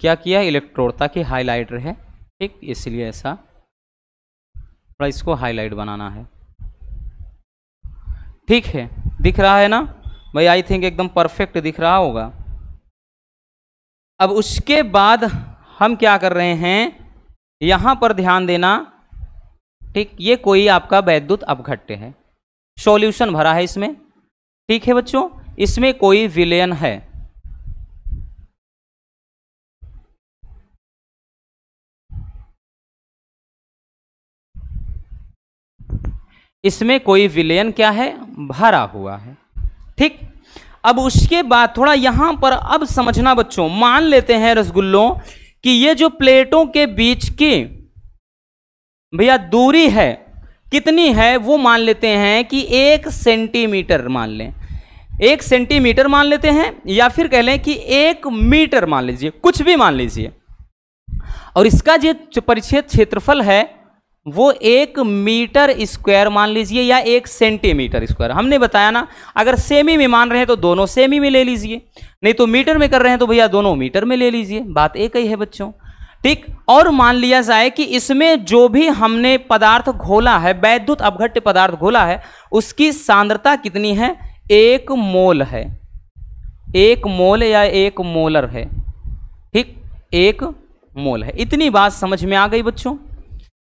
क्या किया इलेक्ट्रोड ताकि हाईलाइट रहे ठीक इसलिए ऐसा थोड़ा इसको हाईलाइट बनाना है ठीक है दिख रहा है ना भाई आई थिंक एकदम परफेक्ट दिख रहा होगा अब उसके बाद हम क्या कर रहे हैं यहां पर ध्यान देना ठीक ये कोई आपका वैद्युत अपघट्य है सॉल्यूशन भरा है इसमें ठीक है बच्चों इसमें कोई विलयन है इसमें कोई विलयन क्या है भरा हुआ है ठीक अब उसके बाद थोड़ा यहां पर अब समझना बच्चों मान लेते हैं रसगुल्लों कि ये जो प्लेटों के बीच की भैया दूरी है कितनी है वो मान लेते हैं कि एक सेंटीमीटर मान लें एक सेंटीमीटर मान लेते हैं या फिर कह लें कि एक मीटर मान लीजिए कुछ भी मान लीजिए और इसका जो परिच्छेद क्षेत्रफल है वो एक मीटर स्क्वायर मान लीजिए या एक सेंटीमीटर स्क्वायर हमने बताया ना अगर सेमी में मान रहे हैं तो दोनों सेमी में ले लीजिए नहीं तो मीटर में कर रहे हैं तो भैया दोनों मीटर में ले लीजिए बात एक ही है बच्चों ठीक और मान लिया जाए कि इसमें जो भी हमने पदार्थ घोला है वैद्युत अपघट्य पदार्थ घोला है उसकी सांद्रता कितनी है एक मोल है एक मोल या एक मोलर है ठीक एक मोल है इतनी बात समझ में आ गई बच्चों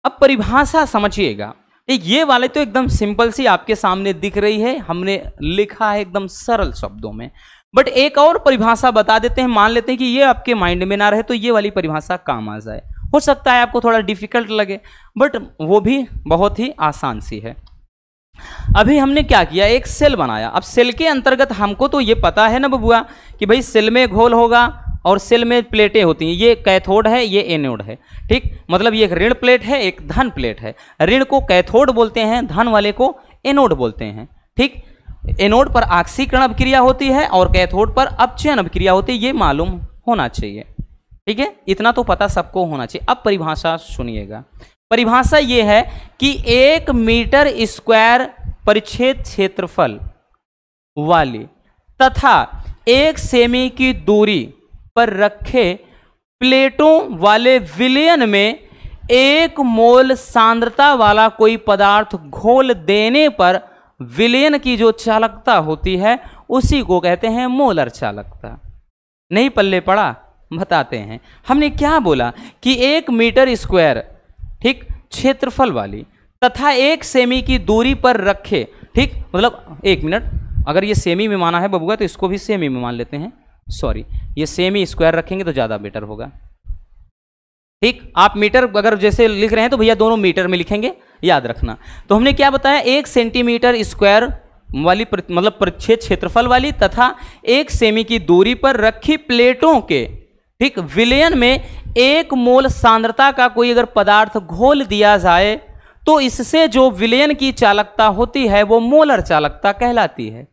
अब परिभाषा समझिएगा ये वाले तो एकदम सिंपल सी आपके सामने दिख रही है हमने लिखा है एकदम सरल शब्दों में बट एक और परिभाषा बता देते हैं मान लेते हैं कि ये आपके माइंड में ना रहे तो ये वाली परिभाषा काम आ जाए हो सकता है आपको थोड़ा डिफिकल्ट लगे बट वो भी बहुत ही आसान सी है अभी हमने क्या किया एक सेल बनाया अब सेल के अंतर्गत हमको तो ये पता है ना बबुआ कि भाई सेल में घोल होगा और सेल में प्लेटें होती हैं ये कैथोड है ये एनोड है ठीक मतलब ये एक ऋण प्लेट है एक धन प्लेट है ऋण को कैथोड बोलते हैं धन वाले को एनोड बोलते हैं ठीक एनोड पर आक्सीकरण अभिक्रिया होती है और कैथोड पर अपचयन अभिक्रिया होती है ये मालूम होना चाहिए ठीक है इतना तो पता सबको होना चाहिए अब परिभाषा सुनिएगा परिभाषा ये है कि एक मीटर स्क्वायर परिच्छेद क्षेत्रफल वाली तथा एक सेमी की दूरी पर रखे प्लेटों वाले विलयन में एक मोल सांद्रता वाला कोई पदार्थ घोल देने पर विलयन की जो चालकता होती है उसी को कहते हैं मोलर चालकता नहीं पल्ले पड़ा बताते हैं हमने क्या बोला कि एक मीटर स्क्वायर ठीक क्षेत्रफल वाली तथा एक सेमी की दूरी पर रखे ठीक मतलब एक मिनट अगर ये सेमी में माना है बबुआ तो इसको भी सेमी में मान लेते हैं सॉरी ये सेम ही स्क्वायर रखेंगे तो ज़्यादा बेटर होगा ठीक आप मीटर अगर जैसे लिख रहे हैं तो भैया दोनों मीटर में लिखेंगे याद रखना तो हमने क्या बताया एक सेंटीमीटर स्क्वायर वाली प्र, मतलब प्रच्छेद क्षेत्रफल वाली तथा एक सेमी की दूरी पर रखी प्लेटों के ठीक विलयन में एक मोल सांद्रता का कोई अगर पदार्थ घोल दिया जाए तो इससे जो विलयन की चालकता होती है वो मोलर चालकता कहलाती है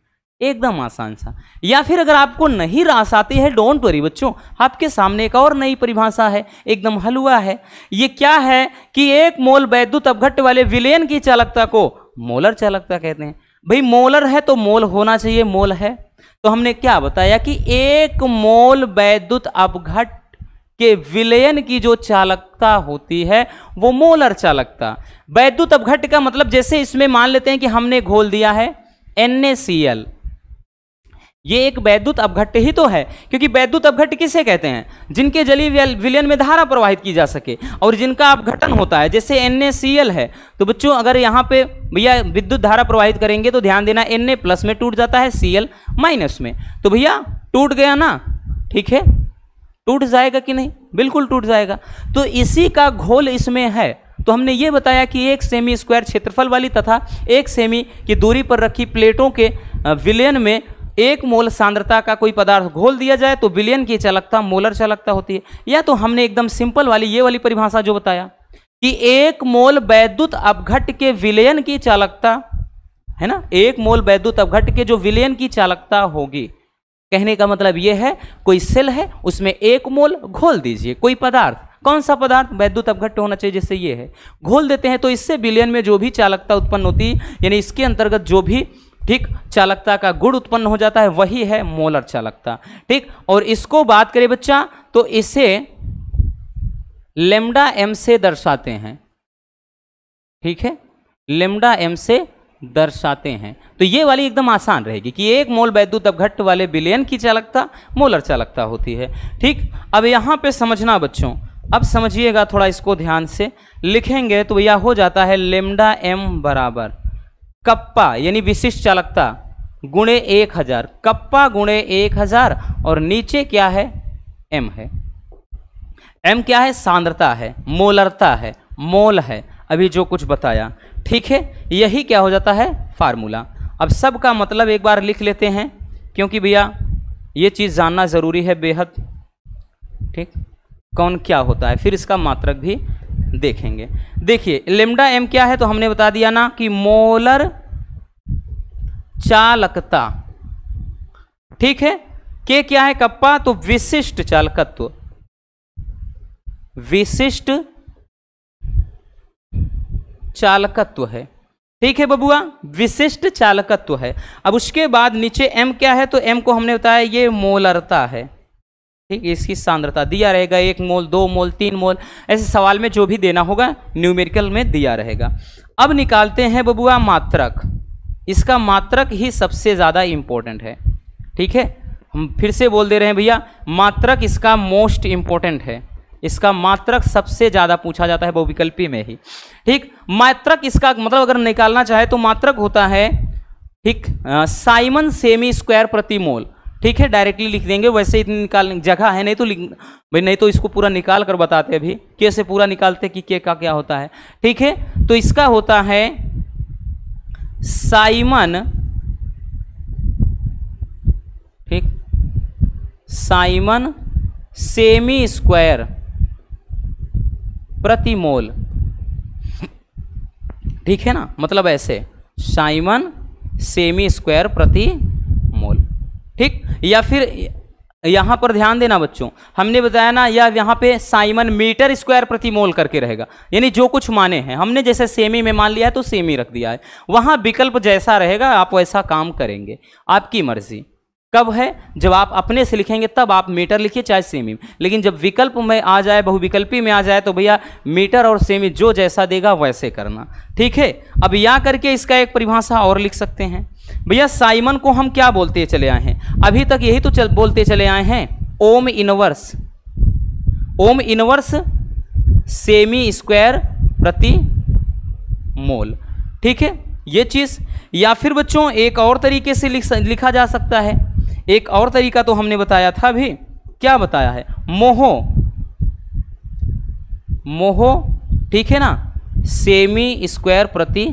एकदम आसान सा या फिर अगर आपको नहीं रास आती है डोंट वरी बच्चों आपके सामने एक और नई परिभाषा है एकदम हलवा है ये क्या है कि एक मोल वैद्युत अपघट्य वाले विलेन की चालकता को मोलर चालकता कहते हैं भाई मोलर है तो मोल होना चाहिए मोल है तो हमने क्या बताया कि एक मोल वैद्युत अपघट के विलयन की जो चालकता होती है वो मोलर चालकता वैद्युत अपघट का मतलब जैसे इसमें मान लेते हैं कि हमने घोल दिया है एन ये एक वैद्युत अपघट्य ही तो है क्योंकि वैद्युत अपघट्य किसे कहते हैं जिनके जली विलयन में धारा प्रवाहित की जा सके और जिनका अपघटन होता है जैसे एन है तो बच्चों अगर यहाँ पे भैया विद्युत धारा प्रवाहित करेंगे तो ध्यान देना एन प्लस में टूट जाता है सी माइनस में तो भैया टूट गया ना ठीक है टूट जाएगा कि नहीं बिल्कुल टूट जाएगा तो इसी का घोल इसमें है तो हमने ये बताया कि एक सेमी स्क्वायर क्षेत्रफल वाली तथा एक सेमी की दूरी पर रखी प्लेटों के विलयन में एक मोल सांद्रता का कोई पदार्थ घोल दिया जाए तो विलयन की चालकता मोलर चालकता होती है या तो हमने एकदम सिंपल वाली ये वाली परिभाषा जो बताया कि एक मोल वैद्युत अपघट के विलयन की चालकता है ना एक मोल वैद्युत अपघट के जो विलयन की चालकता होगी कहने का मतलब यह है कोई सेल है उसमें एक मोल घोल दीजिए कोई पदार्थ कौन सा पदार्थ वैद्युत अवघट होना चाहिए जैसे ये है घोल देते हैं तो इससे विलयन में जो भी चालकता उत्पन्न होती है यानी इसके अंतर्गत जो भी ठीक चालकता का गुण उत्पन्न हो जाता है वही है मोलर चालकता ठीक और इसको बात करें बच्चा तो इसे लेमडा एम से दर्शाते हैं ठीक है लेमडा एम से दर्शाते हैं तो ये वाली एकदम आसान रहेगी कि एक मोल वैद्युत अवघट वाले बिलियन की चालकता मोलर चालकता होती है ठीक अब यहाँ पे समझना बच्चों अब समझिएगा थोड़ा इसको ध्यान से लिखेंगे तो यह हो जाता है लेमडा एम बराबर कप्पा यानी विशिष्ट चालकता गुणे एक हजार कप्पा गुणे एक हजार और नीचे क्या है एम है एम क्या है सांद्रता है मोलरता है मोल है अभी जो कुछ बताया ठीक है यही क्या हो जाता है फार्मूला अब सब का मतलब एक बार लिख लेते हैं क्योंकि भैया ये चीज़ जानना ज़रूरी है बेहद ठीक कौन क्या होता है फिर इसका मात्रक भी देखेंगे देखिए लेमडा एम क्या है तो हमने बता दिया ना कि मोलर चालकता ठीक है के क्या है कप्पा तो विशिष्ट चालकत्व विशिष्ट चालकत्व है ठीक है बबुआ विशिष्ट चालकत्व है अब उसके बाद नीचे एम क्या है तो एम को हमने बताया ये मोलरता है ठीक है इसकी सांद्रता दिया रहेगा एक मोल दो मोल तीन मोल ऐसे सवाल में जो भी देना होगा न्यूमेरिकल में दिया रहेगा अब निकालते हैं बबुआ मात्रक इसका मात्रक ही सबसे ज़्यादा इम्पोर्टेंट है ठीक है हम फिर से बोल दे रहे हैं भैया मात्रक इसका मोस्ट इम्पोर्टेंट है इसका मात्रक सबसे ज़्यादा पूछा जाता है बहुविकल्पी में ही ठीक मात्रक इसका मतलब अगर निकालना चाहे तो मात्रक होता है ठीक साइमन सेमी स्क्वायर प्रति मोल ठीक है डायरेक्टली लिख देंगे वैसे इतनी निकाल जगह है नहीं तो भाई नहीं तो इसको पूरा निकाल कर बताते अभी कैसे पूरा निकालते कि के का क्या होता है ठीक है तो इसका होता है साइमन ठीक साइमन सेमी स्क्वायर प्रति मोल ठीक है ना मतलब ऐसे साइमन सेमी स्क्वायर प्रति ठीक या फिर यहाँ पर ध्यान देना बच्चों हमने बताया ना या यहाँ पे साइमन मीटर स्क्वायर प्रति मोल करके रहेगा यानी जो कुछ माने हैं हमने जैसे सेमी में मान लिया है तो सेमी रख दिया है वहाँ विकल्प जैसा रहेगा आप वैसा काम करेंगे आपकी मर्जी कब है जब आप अपने से लिखेंगे तब आप मीटर लिखिए चाहे सेमी लेकिन जब विकल्प में आ जाए बहुविकल्पी में आ जाए तो भैया मीटर और सेमी जो जैसा देगा वैसे करना ठीक है अब या करके इसका एक परिभाषा और लिख सकते हैं भैया साइमन को हम क्या बोलते चले आए हैं अभी तक यही तो चल, बोलते चले आए हैं ओम इनवर्स ओम इनवर्स सेमी स्क्वायर प्रति मोल ठीक है ये चीज़ या फिर बच्चों एक और तरीके से लिख लिखा जा सकता है एक और तरीका तो हमने बताया था अभी क्या बताया है मोहो मोहो ठीक है ना सेमी स्क्वायर प्रति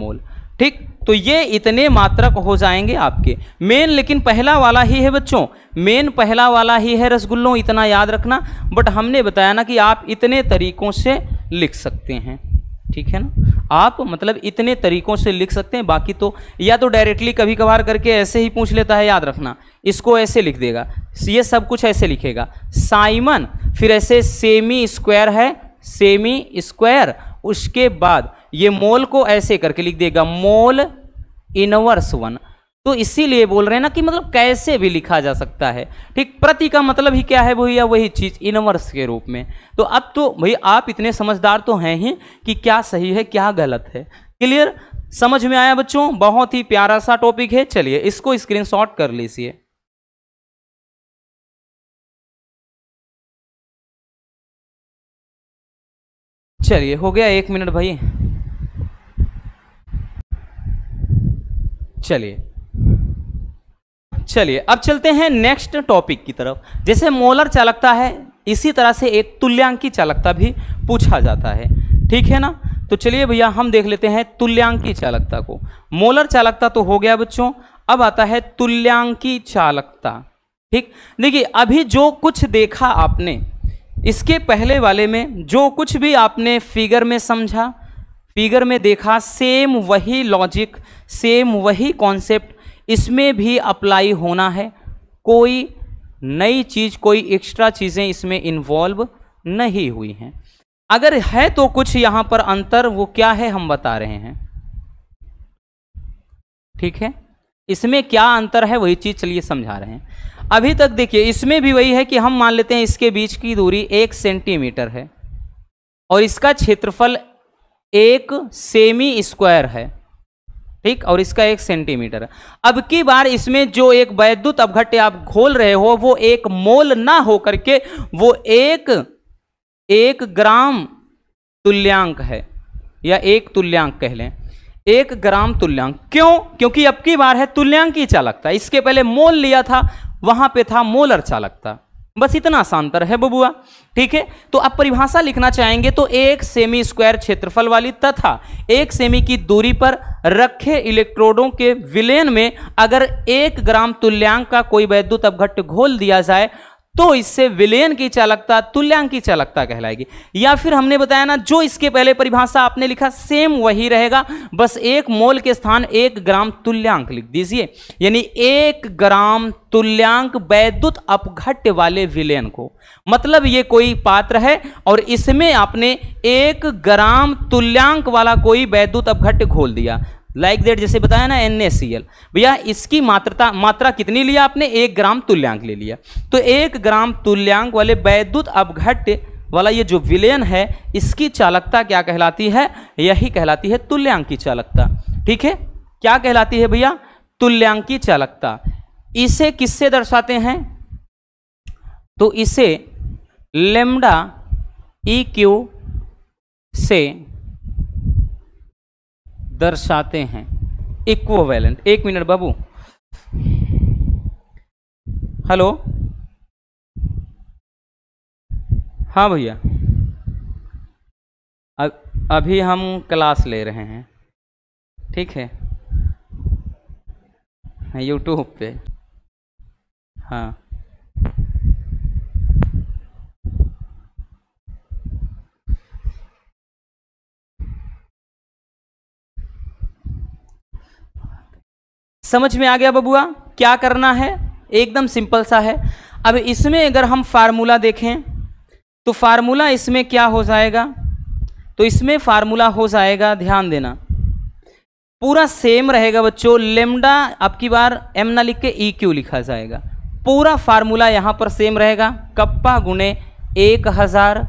मोल ठीक तो ये इतने मात्रक हो जाएंगे आपके मेन लेकिन पहला वाला ही है बच्चों मेन पहला वाला ही है रसगुल्लों इतना याद रखना बट हमने बताया ना कि आप इतने तरीकों से लिख सकते हैं ठीक है ना आप मतलब इतने तरीकों से लिख सकते हैं बाकी तो या तो डायरेक्टली कभी कभार करके ऐसे ही पूछ लेता है याद रखना इसको ऐसे लिख देगा ये सब कुछ ऐसे लिखेगा साइमन फिर ऐसे सेमी स्क्वायर है सेमी स्क्वायर उसके बाद ये मोल को ऐसे करके लिख देगा मोल इनवर्स वन तो इसीलिए बोल रहे हैं ना कि मतलब कैसे भी लिखा जा सकता है ठीक प्रति का मतलब ही क्या है भैया वही चीज इनवर्स के रूप में तो अब तो भैया आप इतने समझदार तो हैं ही कि क्या सही है क्या गलत है क्लियर समझ में आया बच्चों बहुत ही प्यारा सा टॉपिक है चलिए इसको शॉट कर लीजिए चलिए हो गया एक मिनट भाई चलिए चलिए अब चलते हैं नेक्स्ट टॉपिक की तरफ जैसे मोलर चालकता है इसी तरह से एक तुल्यांकी चालकता भी पूछा जाता है ठीक है ना तो चलिए भैया हम देख लेते हैं तुल्यांकी चालकता को मोलर चालकता तो हो गया बच्चों अब आता है तुल्यांकी चालकता ठीक देखिए अभी जो कुछ देखा आपने इसके पहले वाले में जो कुछ भी आपने फिगर में समझा फिगर में देखा सेम वही लॉजिक सेम वही कॉन्सेप्ट इसमें भी अप्लाई होना है कोई नई चीज़ कोई एक्स्ट्रा चीज़ें इसमें इन्वॉल्व नहीं हुई हैं अगर है तो कुछ यहाँ पर अंतर वो क्या है हम बता रहे हैं ठीक है इसमें क्या अंतर है वही चीज़ चलिए समझा रहे हैं अभी तक देखिए इसमें भी वही है कि हम मान लेते हैं इसके बीच की दूरी एक सेंटीमीटर है और इसका क्षेत्रफल एक सेमी स्क्वायर है ठीक और इसका एक सेंटीमीटर अब की बार इसमें जो एक वैद्युत अवघट्य आप घोल रहे हो वो एक मोल ना होकर के वो एक एक ग्राम तुल्यांक है या एक तुल्यांक कह लें एक ग्राम तुल्यांक क्यों क्योंकि अब की बार है तुल्यांक ही चालकता इसके पहले मोल लिया था वहां पे था मोलर चालकता बस इतना शांतर है बबुआ ठीक है तो आप परिभाषा लिखना चाहेंगे तो एक सेमी स्क्वायर क्षेत्रफल वाली तथा एक सेमी की दूरी पर रखे इलेक्ट्रोडों के विलेन में अगर एक ग्राम तुल्यांक का कोई वैद्युत अवघट घोल दिया जाए तो इससे विलयन की चालकता तुल्यांक की चालकता कहलाएगी या फिर हमने बताया ना जो इसके पहले परिभाषा आपने लिखा सेम वही रहेगा बस एक मोल के स्थान एक ग्राम तुल्यांक लिख दीजिए यानी एक ग्राम तुल्यांक वैद्युत अपघट्य वाले विलयन को मतलब ये कोई पात्र है और इसमें आपने एक ग्राम तुल्यांक वाला कोई वैद्युत अपघट्य घोल दिया लाइक like देट जैसे बताया ना एन भैया इसकी मात्रता मात्रा कितनी लिया आपने एक ग्राम तुल्यांक ले लिया तो एक ग्राम तुल्यांक वाले वैद्युत अवघट वाला ये जो विलयन है इसकी चालकता क्या कहलाती है यही कहलाती है तुल्यांक की चालकता ठीक है क्या कहलाती है भैया तुल्यांक की चालकता इसे किससे दर्शाते हैं तो इसे लेमडा ई e से दर्शाते हैं इक्वोवेलेंट एक मिनट बाबू हेलो हाँ भैया अभी हम क्लास ले रहे हैं ठीक है हाँ, यूट्यूब पे हाँ समझ में आ गया बबुआ क्या करना है एकदम सिंपल सा है अब इसमें अगर हम फार्मूला देखें तो फार्मूला इसमें क्या हो जाएगा तो इसमें फार्मूला हो जाएगा ध्यान देना पूरा सेम रहेगा बच्चों लेमडा आपकी बार एम ना लिख के ई e क्यू लिखा जाएगा पूरा फार्मूला यहाँ पर सेम रहेगा कप्पा गुणे एक हज़ार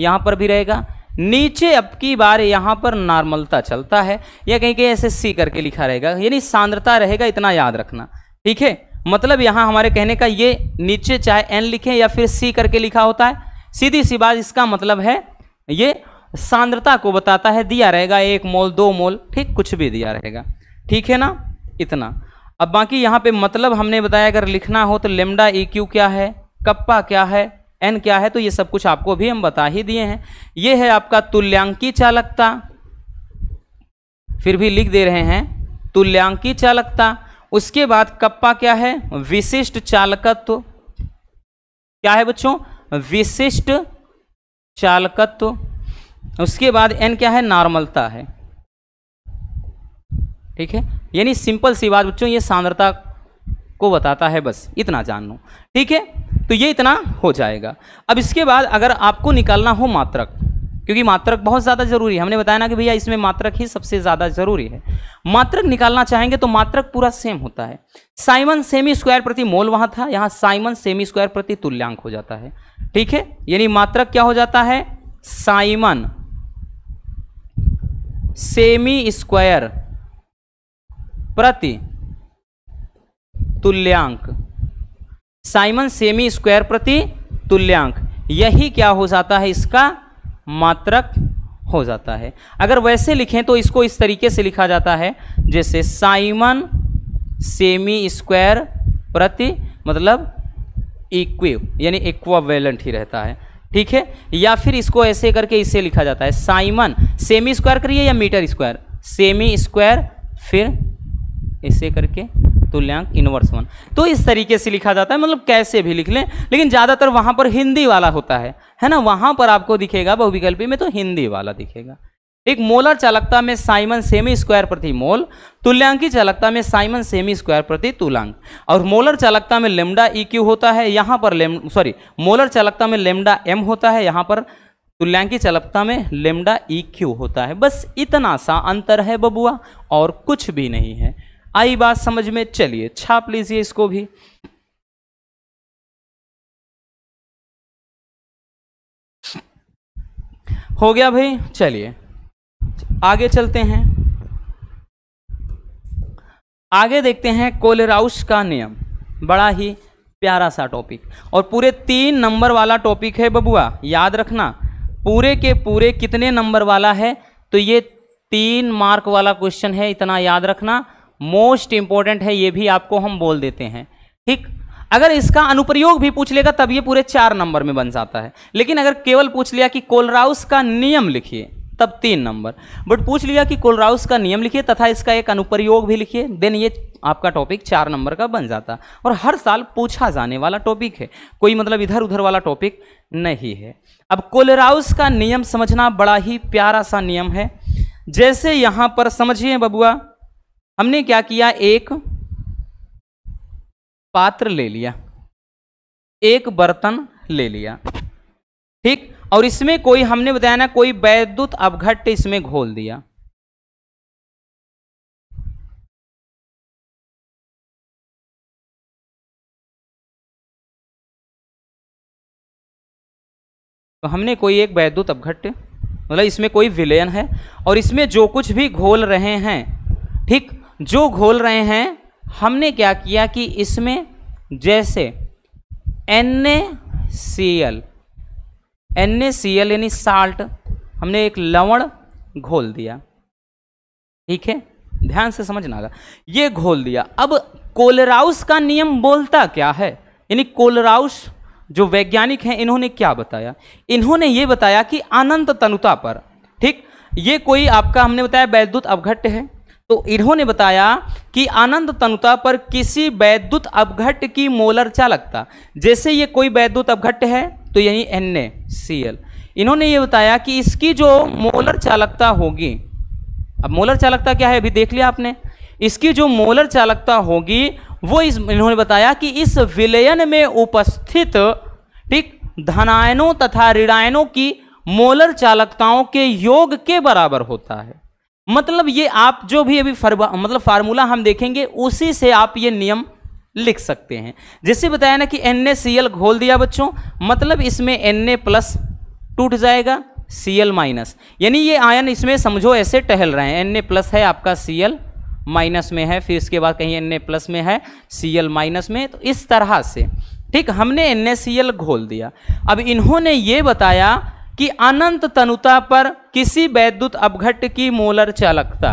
यहाँ पर भी रहेगा नीचे अब की बार यहाँ पर नॉर्मलता चलता है या कहीं कहीं ऐसे सी करके लिखा रहेगा यानी सांद्रता रहेगा इतना याद रखना ठीक है मतलब यहाँ हमारे कहने का ये नीचे चाहे एन लिखें या फिर सी करके लिखा होता है सीधी सी बात इसका मतलब है ये सांद्रता को बताता है दिया रहेगा एक मोल दो मोल ठीक कुछ भी दिया रहेगा ठीक है ना इतना अब बाकी यहाँ पे मतलब हमने बताया अगर लिखना हो तो लेमडा ई e क्यू क्या है कप्पा क्या है एन क्या है तो ये सब कुछ आपको भी हम बता ही दिए हैं ये है आपका तुल्यांकी चालकता फिर भी लिख दे रहे हैं तुल्यांकी चालकता उसके बाद कप्पा क्या है विशिष्ट चालकत्व क्या है बच्चों विशिष्ट चालकत्व उसके बाद एन क्या है नॉर्मलता है ठीक है यानी सिंपल सी बात बच्चों ये सांद्रता को बताता है बस इतना जान लो ठीक है तो ये इतना हो जाएगा अब इसके बाद अगर आपको निकालना हो मात्रक क्योंकि मात्रक बहुत ज़्यादा जरूरी है हमने बताया ना कि भैया इसमें मात्रक ही सबसे ज़्यादा जरूरी है मात्रक निकालना चाहेंगे तो मात्रक पूरा सेम होता है साइमन सेमी स्क्वायर प्रति मोल वहाँ था यहाँ साइमन सेमी स्क्वायर प्रति तुल्यांक हो जाता है ठीक है यानी मात्रक क्या हो जाता है साइमन सेमी स्क्वायर प्रति तुल्यांक साइमन सेमी स्क्वायर प्रति तुल्यांक यही क्या हो जाता है इसका मात्रक हो जाता है अगर वैसे लिखें तो इसको इस तरीके से लिखा जाता है जैसे साइमन सेमी स्क्वायर प्रति मतलब इक्विव यानी इक्वावेलेंट ही रहता है ठीक है या फिर इसको ऐसे करके इसे लिखा जाता है साइमन सेमी स्क्वायर करिए या मीटर स्क्वायर सेमी स्क्वायर फिर इसे करके तुल्यांक इनवर्स वन तो इस तरीके से लिखा जाता है मतलब कैसे भी लिख लें लेकिन ज़्यादातर वहाँ पर हिंदी वाला होता है है ना वहाँ पर आपको दिखेगा बहुविकल्पी में तो हिंदी वाला दिखेगा एक मोलर चालकता में साइमन सेमी स्क्वायर प्रति मोल तुल्यांकी चालकता में साइमन सेमी स्क्वायर प्रति तुलांक और मोलर चालकता में लेमडा ई e क्यू होता है यहाँ पर लेम सॉरी मोलर चालकता में लेमडा एम होता है यहाँ पर तुल्यांकी चालकता में लेमडा ई e क्यू होता है बस इतना सा अंतर है बबुआ और कुछ भी नहीं है आई बात समझ में चलिए छाप लीजिए इसको भी हो गया भाई चलिए आगे चलते हैं आगे देखते हैं कोलेराउस का नियम बड़ा ही प्यारा सा टॉपिक और पूरे तीन नंबर वाला टॉपिक है बबुआ याद रखना पूरे के पूरे कितने नंबर वाला है तो ये तीन मार्क वाला क्वेश्चन है इतना याद रखना मोस्ट इंपॉर्टेंट है ये भी आपको हम बोल देते हैं ठीक अगर इसका अनुप्रयोग भी पूछ लेगा तब ये पूरे चार नंबर में बन जाता है लेकिन अगर केवल पूछ लिया कि कोलराउस का नियम लिखिए तब तीन नंबर बट पूछ लिया कि कोलराउस का नियम लिखिए तथा इसका एक अनुप्रयोग भी लिखिए देन ये आपका टॉपिक चार नंबर का बन जाता और हर साल पूछा जाने वाला टॉपिक है कोई मतलब इधर उधर वाला टॉपिक नहीं है अब कोलराउस का नियम समझना बड़ा ही प्यारा सा नियम है जैसे यहाँ पर समझिए बबुआ हमने क्या किया एक पात्र ले लिया एक बर्तन ले लिया ठीक और इसमें कोई हमने बताया ना कोई वैद्युत अवघट इसमें घोल दिया तो हमने कोई एक वैद्युत अवघट मतलब इसमें कोई विलयन है और इसमें जो कुछ भी घोल रहे हैं ठीक जो घोल रहे हैं हमने क्या किया कि इसमें जैसे N A C L N A C L यानी साल्ट हमने एक लवण घोल दिया ठीक है ध्यान से समझना होगा ये घोल दिया अब कोलराउस का नियम बोलता क्या है यानी कोलराउस जो वैज्ञानिक हैं इन्होंने क्या बताया इन्होंने ये बताया कि अनंत तनुता पर ठीक ये कोई आपका हमने बताया वैद्युत अवघट्ट है तो इन्होंने बताया कि आनंद तनुता पर किसी वैद्युत अवघट की मोलर चालकता जैसे ये कोई वैद्युत अवघट है तो यही एन ए सी एल इन्होंने ये बताया कि इसकी जो मोलर चालकता होगी अब मोलर चालकता क्या है अभी देख लिया आपने इसकी जो मोलर चालकता होगी वो इस इन्होंने बताया कि इस विलयन में उपस्थित ठीक धनायनों तथा ऋणायनों की मोलर चालकताओं के योग के बराबर होता है मतलब ये आप जो भी अभी मतलब फार्मूला हम देखेंगे उसी से आप ये नियम लिख सकते हैं जैसे बताया ना कि एन ए सी एल घोल दिया बच्चों मतलब इसमें एन ए प्लस टूट जाएगा सी एल माइनस यानी ये आयन इसमें समझो ऐसे टहल रहे हैं एन ए प्लस है आपका सी एल माइनस में है फिर इसके बाद कहीं एन ए प्लस में है सी एल माइनस में तो इस तरह से ठीक हमने एन ए सी एल घोल दिया अब इन्होंने ये बताया कि अनंत तनुता पर किसी वैद्युत अपघट की मोलर चालकता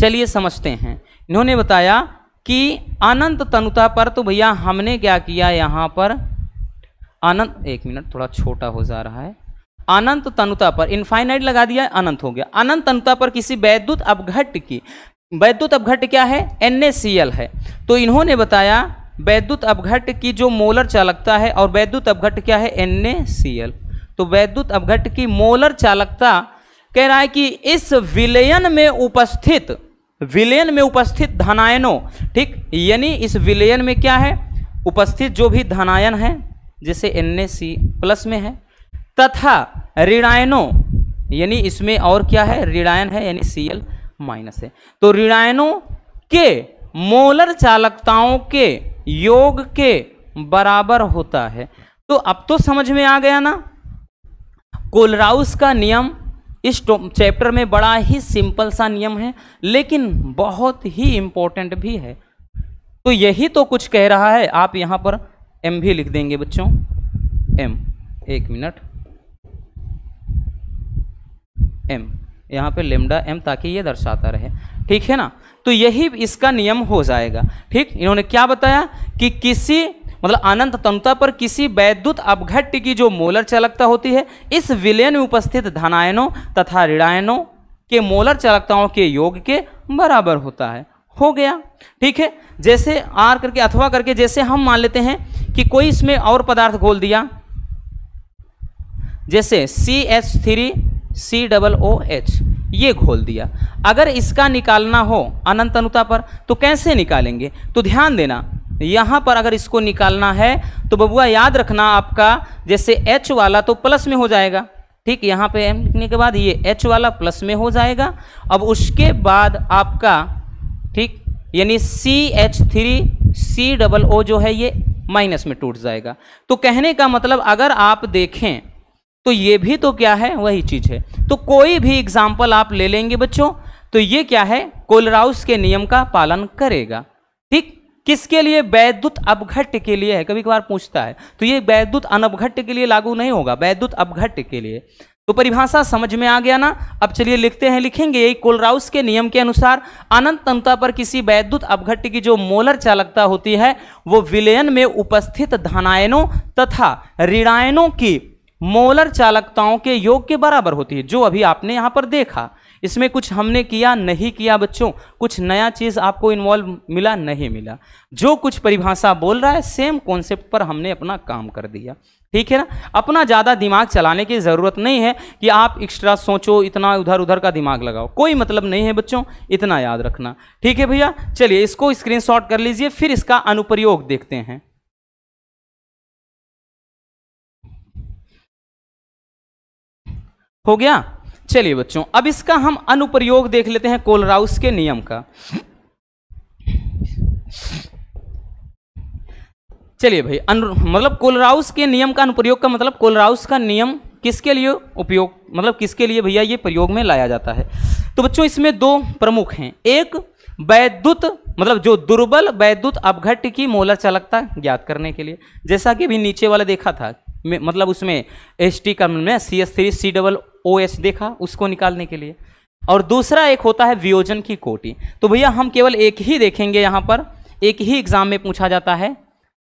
चलिए समझते हैं इन्होंने बताया कि अनंत तनुता पर तो भैया हमने क्या किया यहाँ पर अनंत एक मिनट थोड़ा छोटा हो जा रहा है अनंत तनुता पर इनफाइनाइट लगा दिया अनंत हो गया अनंत तनुता पर किसी वैद्युत अपघट की वैद्युत अपघट क्या है एन है तो इन्होंने बताया वैद्युत अपघट की जो मोलर चालकता है और वैद्युत अपघट क्या है एन तो वैद्युत अवघट की मोलर चालकता कह रहा है कि इस विलयन में उपस्थित विलयन में उपस्थित धनायनों ठीक यानी इस विलयन में क्या है उपस्थित जो भी धनायन है जैसे एन प्लस में है तथा ऋणायनों यानी इसमें और क्या है ऋणायन है यानी सी एल माइनस है तो ऋणायनों के मोलर चालकताओं के योग के बराबर होता है तो अब तो समझ में आ गया ना कोलराउस का नियम इस चैप्टर में बड़ा ही सिंपल सा नियम है लेकिन बहुत ही इम्पोर्टेंट भी है तो यही तो कुछ कह रहा है आप यहाँ पर एम भी लिख देंगे बच्चों एम एक मिनट एम यहाँ पे लेमडा एम ताकि ये दर्शाता रहे ठीक है ना तो यही इसका नियम हो जाएगा ठीक इन्होंने क्या बताया कि किसी मतलब अनंत तनुता पर किसी वैद्युत अपघट्य की जो मोलर चालकता होती है इस विलयन में उपस्थित धनायनों तथा ऋणायनों के मोलर चालकताओं के योग के बराबर होता है हो गया ठीक है जैसे आर करके अथवा करके जैसे हम मान लेते हैं कि कोई इसमें और पदार्थ घोल दिया जैसे C H three C double O H ये घोल दिया अगर इसका निकालना हो अनंत अनुता पर तो कैसे निकालेंगे तो ध्यान देना यहाँ पर अगर इसको निकालना है तो बबुआ याद रखना आपका जैसे एच वाला तो प्लस में हो जाएगा ठीक यहाँ पे एम लिखने के बाद ये एच वाला प्लस में हो जाएगा अब उसके बाद आपका ठीक यानी C H three C double O जो है ये माइनस में टूट जाएगा तो कहने का मतलब अगर आप देखें तो ये भी तो क्या है वही चीज़ है तो कोई भी एग्जाम्पल आप ले लेंगे बच्चों तो ये क्या है कोलराउस के नियम का पालन करेगा ठीक किसके लिए वैद्युत अपघट्ट के लिए है कभी कभार पूछता है तो ये वैद्युत अनपघट्ट के लिए लागू नहीं होगा वैद्युत अपघट्ट के लिए तो परिभाषा समझ में आ गया ना अब चलिए लिखते हैं लिखेंगे यही कोलराउस के नियम के अनुसार अनंत तंता पर किसी वैद्युत अवघट्ट की जो मोलर चालकता होती है वो विलयन में उपस्थित धनायनों तथा ऋणायनों की मोलर चालकताओं के योग के बराबर होती है जो अभी आपने यहाँ पर देखा इसमें कुछ हमने किया नहीं किया बच्चों कुछ नया चीज़ आपको इन्वॉल्व मिला नहीं मिला जो कुछ परिभाषा बोल रहा है सेम कॉन्सेप्ट पर हमने अपना काम कर दिया ठीक है ना अपना ज़्यादा दिमाग चलाने की ज़रूरत नहीं है कि आप एक्स्ट्रा सोचो इतना उधर उधर का दिमाग लगाओ कोई मतलब नहीं है बच्चों इतना याद रखना ठीक है भैया चलिए इसको स्क्रीनशॉट कर लीजिए फिर इसका अनुप्रयोग देखते हैं हो गया चलिए बच्चों अब इसका हम अनुप्रयोग देख लेते हैं कोलराउस के नियम का चलिए भाई मतलब कोलराउस के नियम का अनुप्रयोग का मतलब कोलराउस का नियम किसके लिए उपयोग मतलब किसके लिए भैया ये प्रयोग में लाया जाता है तो बच्चों इसमें दो प्रमुख हैं एक वैद्युत मतलब जो दुर्बल वैद्युत अवघट की मोलर चालकता ज्ञात करने के लिए जैसा कि अभी नीचे वाला देखा था में मतलब उसमें एस टी का में C S three C double O S देखा उसको निकालने के लिए और दूसरा एक होता है वियोजन की कोटि तो भैया हम केवल एक ही देखेंगे यहाँ पर एक ही एग्जाम में पूछा जाता है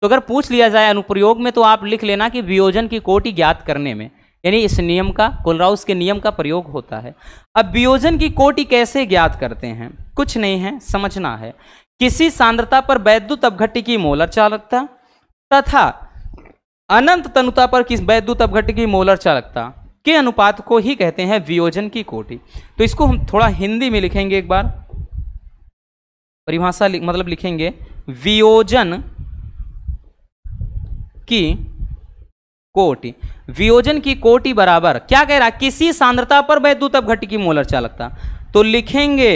तो अगर पूछ लिया जाए अनुप्रयोग में तो आप लिख लेना कि वियोजन की कोटि ज्ञात करने में यानी इस नियम का कोलराउस के नियम का प्रयोग होता है अब वियोजन की कोटि कैसे ज्ञात करते हैं कुछ नहीं है समझना है किसी सांद्रता पर वैद्युत अपघट्य की मोलर चालकता तथा अनंत तनुता पर किस वैद्युत अपघट की मोलर चालकता के अनुपात को ही कहते हैं वियोजन की कोटि तो इसको हम थोड़ा हिंदी में लिखेंगे एक बार परिभाषा लि, मतलब लिखेंगे वियोजन की कोटि वियोजन की कोटि बराबर क्या कह रहा किसी सांद्रता पर वैद्युत अपघट की मोलर चालकता तो लिखेंगे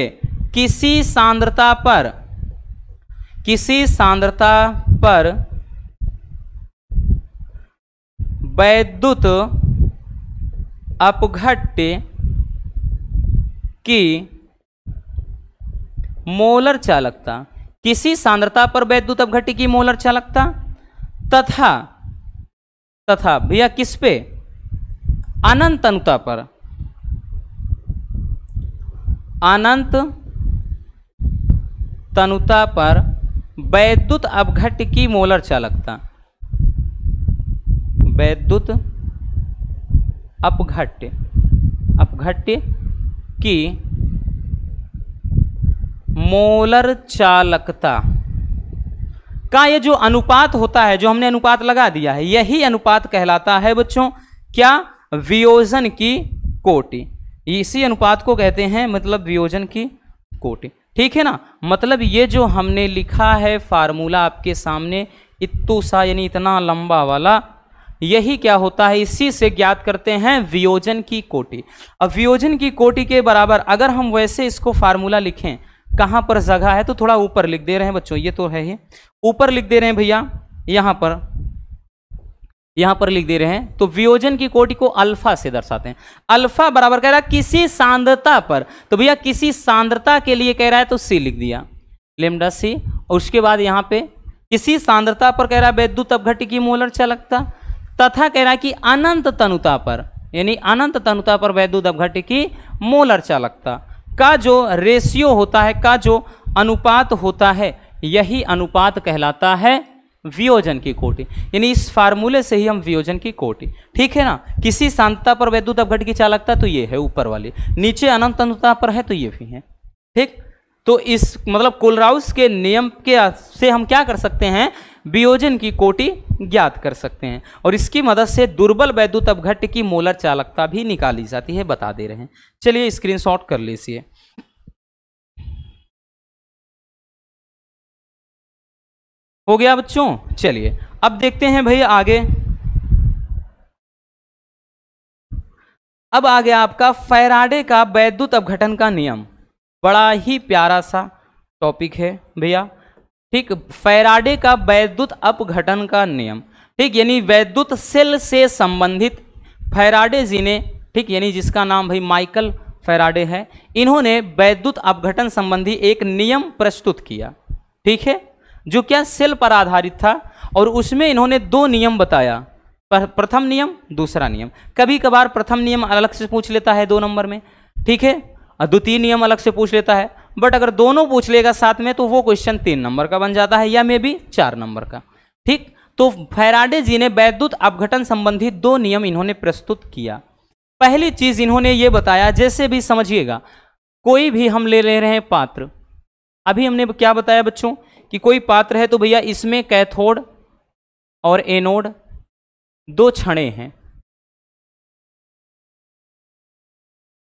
किसी सांद्रता पर किसी सांद्रता पर वैद्युत अपघट्य की मोलर चालकता किसी सांद्रता पर वैद्युत अपघट्य की मोलर चालकता तथा तथा भैया किस पे अनंत अनुता पर अनंत तनुता पर वैद्युत अवघट की मोलर चालकता वैद्युत अपघट्य अपघट्य की मोलर चालकता का ये जो अनुपात होता है जो हमने अनुपात लगा दिया है यही अनुपात कहलाता है बच्चों क्या वियोजन की कोटि इसी अनुपात को कहते हैं मतलब वियोजन की कोटि ठीक है ना मतलब ये जो हमने लिखा है फार्मूला आपके सामने इतू सा यानी इतना लंबा वाला यही क्या होता है इसी से ज्ञात करते हैं वियोजन की कोटि अब वियोजन की कोटि के बराबर अगर हम वैसे इसको फार्मूला लिखें कहाँ पर जगह है तो थोड़ा ऊपर लिख दे रहे हैं बच्चों ये तो है ही ऊपर लिख दे रहे हैं भैया यहाँ पर यहां पर लिख दे रहे हैं तो वियोजन की कोटि को अल्फा से दर्शाते हैं अल्फा बराबर कह रहा है किसी सांद्रता पर तो भैया किसी सांद्रता के लिए कह रहा है तो सी लिख दिया लेमडा सी और उसके बाद यहां पे किसी सांद्रता पर कह रहा है वैद्युत की मोलर चलकता तथा कह रहा है कि अनंत तनुता पर यानी अनंत तनुता पर वैद्युत अवघटी की मोलर चालकता का जो रेशियो होता है का जो अनुपात होता है यही अनुपात कहलाता है वियोजन की कोटि यानी इस फार्मूले से ही हम वियोजन की कोटि ठीक है ना किसी शांतता पर वैद्युत अवघट की चालकता तो ये है ऊपर वाली नीचे अनंत तनुता पर है तो ये भी है ठीक तो इस मतलब कोलराउस के नियम के से हम क्या कर सकते हैं वियोजन की कोटि ज्ञात कर सकते हैं और इसकी मदद से दुर्बल वैद्युत अवघट की मोलर चालकता भी निकाली जाती है बता दे रहे हैं चलिए स्क्रीनशॉट कर लीजिए हो गया बच्चों चलिए अब देखते हैं भैया आगे अब आ गया आपका फैराडे का वैद्युत अपघटन का नियम बड़ा ही प्यारा सा टॉपिक है भैया ठीक फैराडे का वैद्युत अपघटन का नियम ठीक यानी वैद्युत सेल से संबंधित फैराडे जी ने ठीक यानी जिसका नाम भाई माइकल फैराडे है इन्होंने वैद्युत अपघटन संबंधी एक नियम प्रस्तुत किया ठीक है जो क्या सेल पर आधारित था और उसमें इन्होंने दो नियम बताया प्रथम नियम दूसरा नियम कभी कभार प्रथम नियम अलग से पूछ लेता है दो नंबर में ठीक है और द्वितीय नियम अलग से पूछ लेता है बट अगर दोनों पूछ लेगा साथ में तो वो क्वेश्चन तीन नंबर का बन जाता है या मे बी चार नंबर का ठीक तो फैराडे जी ने वैद्युत अपघटन संबंधी दो नियम इन्होंने प्रस्तुत किया पहली चीज इन्होंने ये बताया जैसे भी समझिएगा कोई भी हम ले ले रहे हैं पात्र अभी हमने क्या बताया बच्चों कि कोई पात्र है तो भैया इसमें कैथोड और एनोड दो छड़े हैं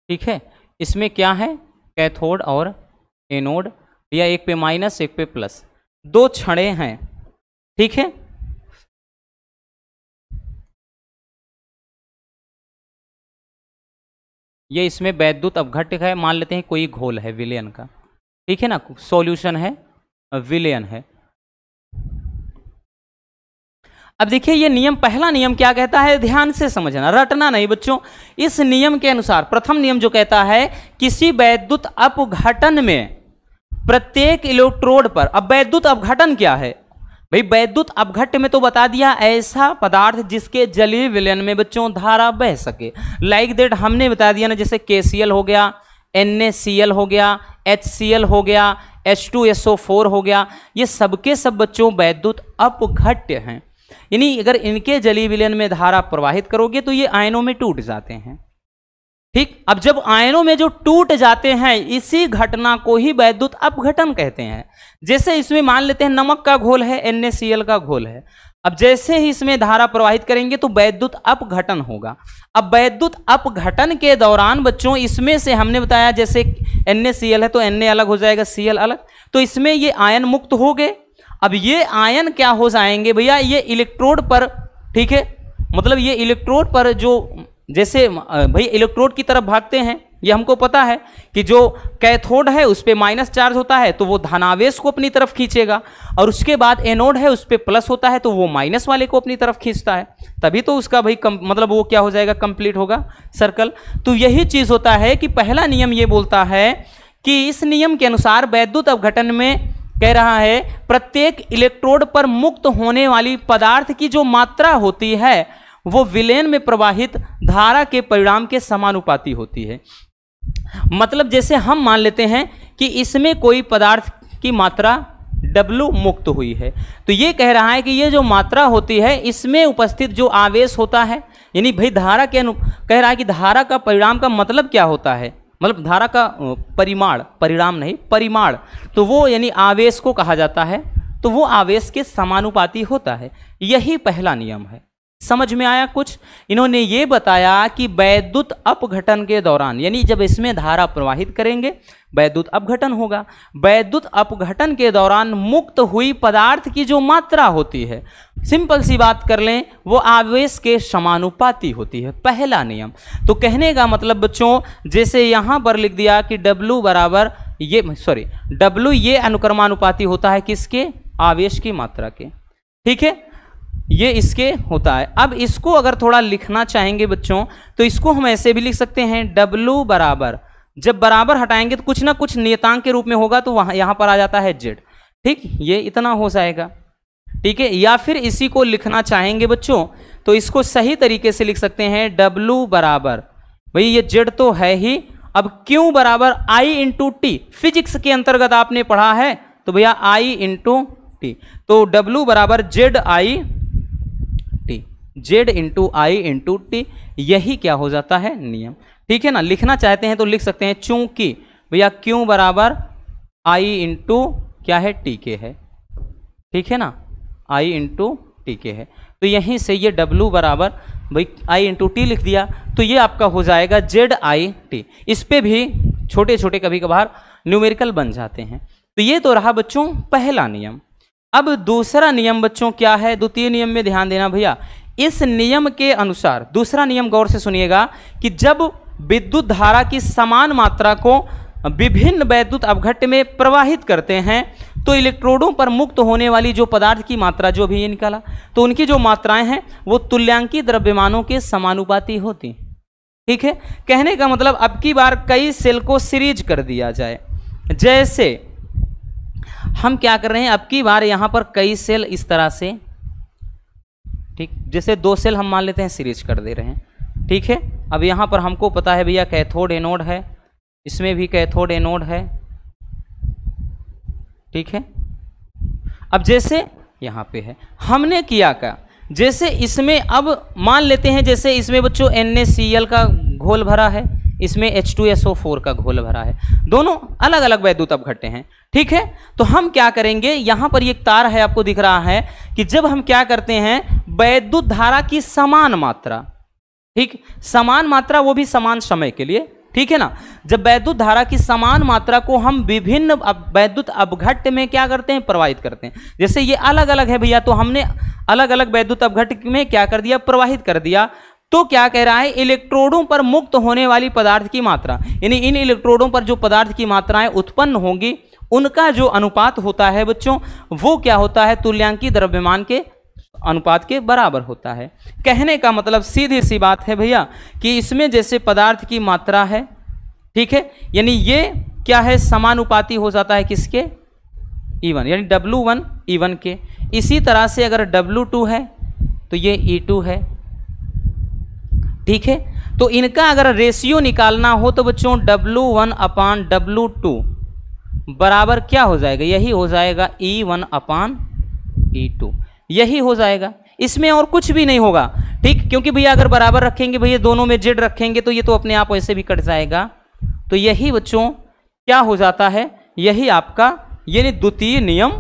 ठीक है इसमें क्या है कैथोड और एनोड या एक पे माइनस एक पे प्लस दो छड़े हैं ठीक है ये इसमें वैद्युत अवघट है मान लेते हैं कोई घोल है विलयन का ठीक है ना सॉल्यूशन है विलयन है अब देखिए ये नियम पहला नियम क्या कहता है ध्यान से समझना रटना नहीं बच्चों इस नियम के अनुसार प्रथम नियम जो कहता है किसी वैद्युत अपघटन में प्रत्येक इलेक्ट्रोड पर अब वैद्युत अपघटन क्या है भाई वैद्युत अवघट में तो बता दिया ऐसा पदार्थ जिसके जलीय विलयन में बच्चों धारा बह सके लाइक like हमने बता दिया ना जैसे के हो गया एन हो गया एच हो गया H two S O four हो गया ये सबके सब बच्चों वैद्युत अपघट्य हैं यानी अगर इनके जलीय विलयन में धारा प्रवाहित करोगे तो ये आयनों में टूट जाते हैं ठीक अब जब आयनों में जो टूट जाते हैं इसी घटना को ही वैद्युत अपघटन कहते हैं जैसे इसमें मान लेते हैं नमक का घोल है एन का घोल है अब जैसे ही इसमें धारा प्रवाहित करेंगे तो वैद्युत अपघटन होगा अब वैद्युत अपघटन के दौरान बच्चों इसमें से हमने बताया जैसे एन है तो एन अलग हो जाएगा सी अलग तो इसमें ये आयन मुक्त हो गए अब ये आयन क्या हो जाएंगे भैया ये इलेक्ट्रोड पर ठीक है मतलब ये इलेक्ट्रोड पर जो जैसे भाई इलेक्ट्रोड की तरफ भागते हैं ये हमको पता है कि जो कैथोड है उस पर माइनस चार्ज होता है तो वो धनावेश को अपनी तरफ खींचेगा और उसके बाद एनोड है उस पर प्लस होता है तो वो माइनस वाले को अपनी तरफ खींचता है तभी तो उसका भाई कम मतलब वो क्या हो जाएगा कंप्लीट होगा सर्कल तो यही चीज़ होता है कि पहला नियम ये बोलता है कि इस नियम के अनुसार वैद्युत अवघटन में कह रहा है प्रत्येक इलेक्ट्रोड पर मुक्त होने वाली पदार्थ की जो मात्रा होती है वो विलेन में प्रवाहित धारा के परिणाम के समानुपाती होती है मतलब जैसे हम मान लेते हैं कि इसमें कोई पदार्थ की मात्रा W मुक्त हुई है तो ये कह रहा है कि ये जो मात्रा होती है इसमें उपस्थित जो आवेश होता है यानी भाई धारा के अनु कह रहा है कि धारा का परिणाम का मतलब क्या होता है मतलब धारा का परिमाण परिणाम नहीं परिमाण तो वो यानी आवेश को कहा जाता है तो वो आवेश के समानुपाती होता है यही पहला नियम है समझ में आया कुछ इन्होंने ये बताया कि वैद्युत अपघटन के दौरान यानी जब इसमें धारा प्रवाहित करेंगे वैद्युत अपघटन होगा वैद्युत अपघटन के दौरान मुक्त हुई पदार्थ की जो मात्रा होती है सिंपल सी बात कर लें वो आवेश के समानुपाती होती है पहला नियम तो कहने का मतलब बच्चों जैसे यहाँ पर लिख दिया कि डब्लू बराबर ये सॉरी डब्लू ये अनुक्रमानुपाती होता है किसके आवेश की मात्रा के ठीक है ये इसके होता है अब इसको अगर थोड़ा लिखना चाहेंगे बच्चों तो इसको हम ऐसे भी लिख सकते हैं डब्लू बराबर जब बराबर हटाएंगे तो कुछ ना कुछ नियतांक के रूप में होगा तो वहाँ यहाँ पर आ जाता है जेड ठीक ये इतना हो जाएगा ठीक है या फिर इसी को लिखना चाहेंगे बच्चों तो इसको सही तरीके से लिख सकते हैं डब्लू बराबर भाई ये जेड तो है ही अब क्यों बराबर आई इंटू टी फिजिक्स के अंतर्गत आपने पढ़ा है तो भैया आई इंटू टी तो डब्लू बराबर Z I Z into I into T यही क्या हो जाता है नियम ठीक है ना लिखना चाहते हैं तो लिख सकते हैं चूंकि भैया क्यों बराबर आई इंटू क्या है टी के है ठीक है ना आई इंटू टी के है तो यहीं से ये W बराबर भाई आई इंटू टी लिख दिया तो ये आपका हो जाएगा जेड आई टी इस पर भी छोटे छोटे कभी कभार न्यूमेरिकल बन जाते हैं तो ये तो रहा बच्चों पहला नियम अब दूसरा नियम बच्चों क्या है द्वितीय नियम में ध्यान देना भैया इस नियम के अनुसार दूसरा नियम गौर से सुनिएगा कि जब विद्युत धारा की समान मात्रा को विभिन्न वैद्युत अवघट में प्रवाहित करते हैं तो इलेक्ट्रोडों पर मुक्त होने वाली जो पदार्थ की मात्रा जो भी ये निकाला तो उनकी जो मात्राएं हैं वो तुल्यांकी द्रव्यमानों के समानुपाती होती ठीक है कहने का मतलब अब की बार कई सेल को सीरीज कर दिया जाए जैसे हम क्या कर रहे हैं अब की बार यहां पर कई सेल इस तरह से ठीक जैसे दो सेल हम मान लेते हैं सीरीज कर दे रहे हैं ठीक है अब यहाँ पर हमको पता है भैया कैथोड एनोड है इसमें भी कैथोड एनोड है ठीक है अब जैसे यहाँ पे है हमने किया क्या जैसे इसमें अब मान लेते हैं जैसे इसमें बच्चों एन का घोल भरा है इसमें H2SO4 का घोल भरा है दोनों अलग अलग वैद्युत अवघटे हैं ठीक है तो हम क्या करेंगे यहाँ पर एक तार है आपको दिख रहा है कि जब हम क्या करते हैं वैद्युत धारा की समान मात्रा ठीक समान मात्रा वो भी समान समय के लिए ठीक है ना जब वैद्युत धारा की समान मात्रा को हम विभिन्न वैद्युत अवघट में क्या करते हैं प्रवाहित करते हैं जैसे ये अलग अलग है भैया तो हमने अलग अलग वैद्युत अपघट में क्या कर दिया प्रवाहित कर दिया तो क्या कह रहा है इलेक्ट्रोडों पर मुक्त होने वाली पदार्थ की मात्रा यानी इन इलेक्ट्रोडों पर जो पदार्थ की मात्राएं उत्पन्न होंगी उनका जो अनुपात होता है बच्चों वो क्या होता है तुल्यांकी द्रव्यमान के अनुपात के बराबर होता है कहने का मतलब सीधी सी बात है भैया कि इसमें जैसे पदार्थ की मात्रा है ठीक है यानी ये क्या है समानुपाती हो जाता है किसके वन e यानी डब्लू वन वन के इसी तरह से अगर डब्लू टू है तो ये ई e टू है ठीक है तो इनका अगर रेशियो निकालना हो तो बच्चों W one upon W two बराबर क्या हो जाएगा यही हो जाएगा E one upon E to यही हो जाएगा इसमें और कुछ भी नहीं होगा ठीक क्योंकि भैया अगर बराबर रखेंगे भैया दोनों में जेड रखेंगे तो ये तो अपने आप ऐसे भी कट जाएगा तो यही बच्चों क्या हो जाता है यही आपका यानी द्वितीय नियम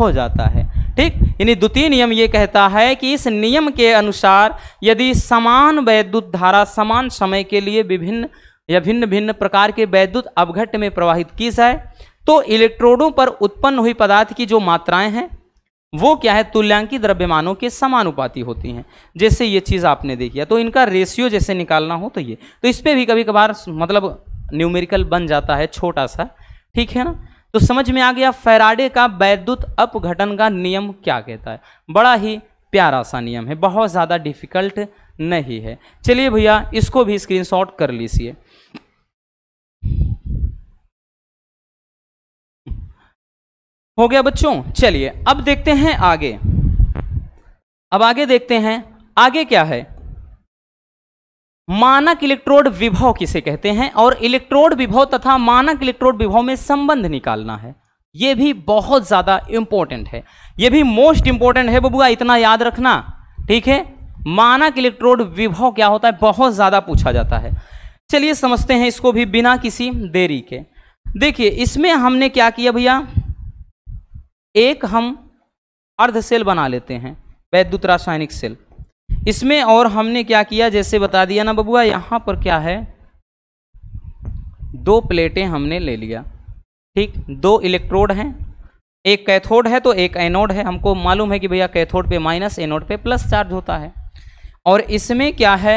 हो जाता है ठीक यानी द्वितीय नियम ये कहता है कि इस नियम के अनुसार यदि समान वैद्युत धारा समान समय के लिए विभिन्न या भिन्न भिन्न प्रकार के वैद्युत अवघट में प्रवाहित की जाए तो इलेक्ट्रोडों पर उत्पन्न हुई पदार्थ की जो मात्राएं हैं वो क्या है तुल्यांकी द्रव्यमानों के समानुपाती होती हैं जैसे ये चीज़ आपने देखी है तो इनका रेशियो जैसे निकालना हो तो ये तो इस पर भी कभी कभार मतलब न्यूमेरिकल बन जाता है छोटा सा ठीक है ना तो समझ में आ गया फैराडे का वैद्युत अपघटन का नियम क्या कहता है बड़ा ही प्यारा सा नियम है बहुत ज़्यादा डिफिकल्ट नहीं है चलिए भैया इसको भी स्क्रीनशॉट कर लीजिए हो गया बच्चों चलिए अब देखते हैं आगे अब आगे देखते हैं आगे क्या है मानक इलेक्ट्रोड विभव किसे कहते हैं और इलेक्ट्रोड विभव तथा मानक इलेक्ट्रोड विभव में संबंध निकालना है यह भी बहुत ज़्यादा इंपॉर्टेंट है यह भी मोस्ट इंपॉर्टेंट है बबुआ इतना याद रखना ठीक है मानक इलेक्ट्रोड विभव क्या होता है बहुत ज़्यादा पूछा जाता है चलिए समझते हैं इसको भी बिना किसी देरी के देखिए इसमें हमने क्या किया भैया एक हम अर्ध सेल बना लेते हैं वैद्युत रासायनिक सेल इसमें और हमने क्या किया जैसे बता दिया ना बबुआ यहाँ पर क्या है दो प्लेटें हमने ले लिया ठीक दो इलेक्ट्रोड हैं एक कैथोड है तो एक एनोड है हमको मालूम है कि भैया कैथोड पे माइनस एनोड पे प्लस चार्ज होता है और इसमें क्या है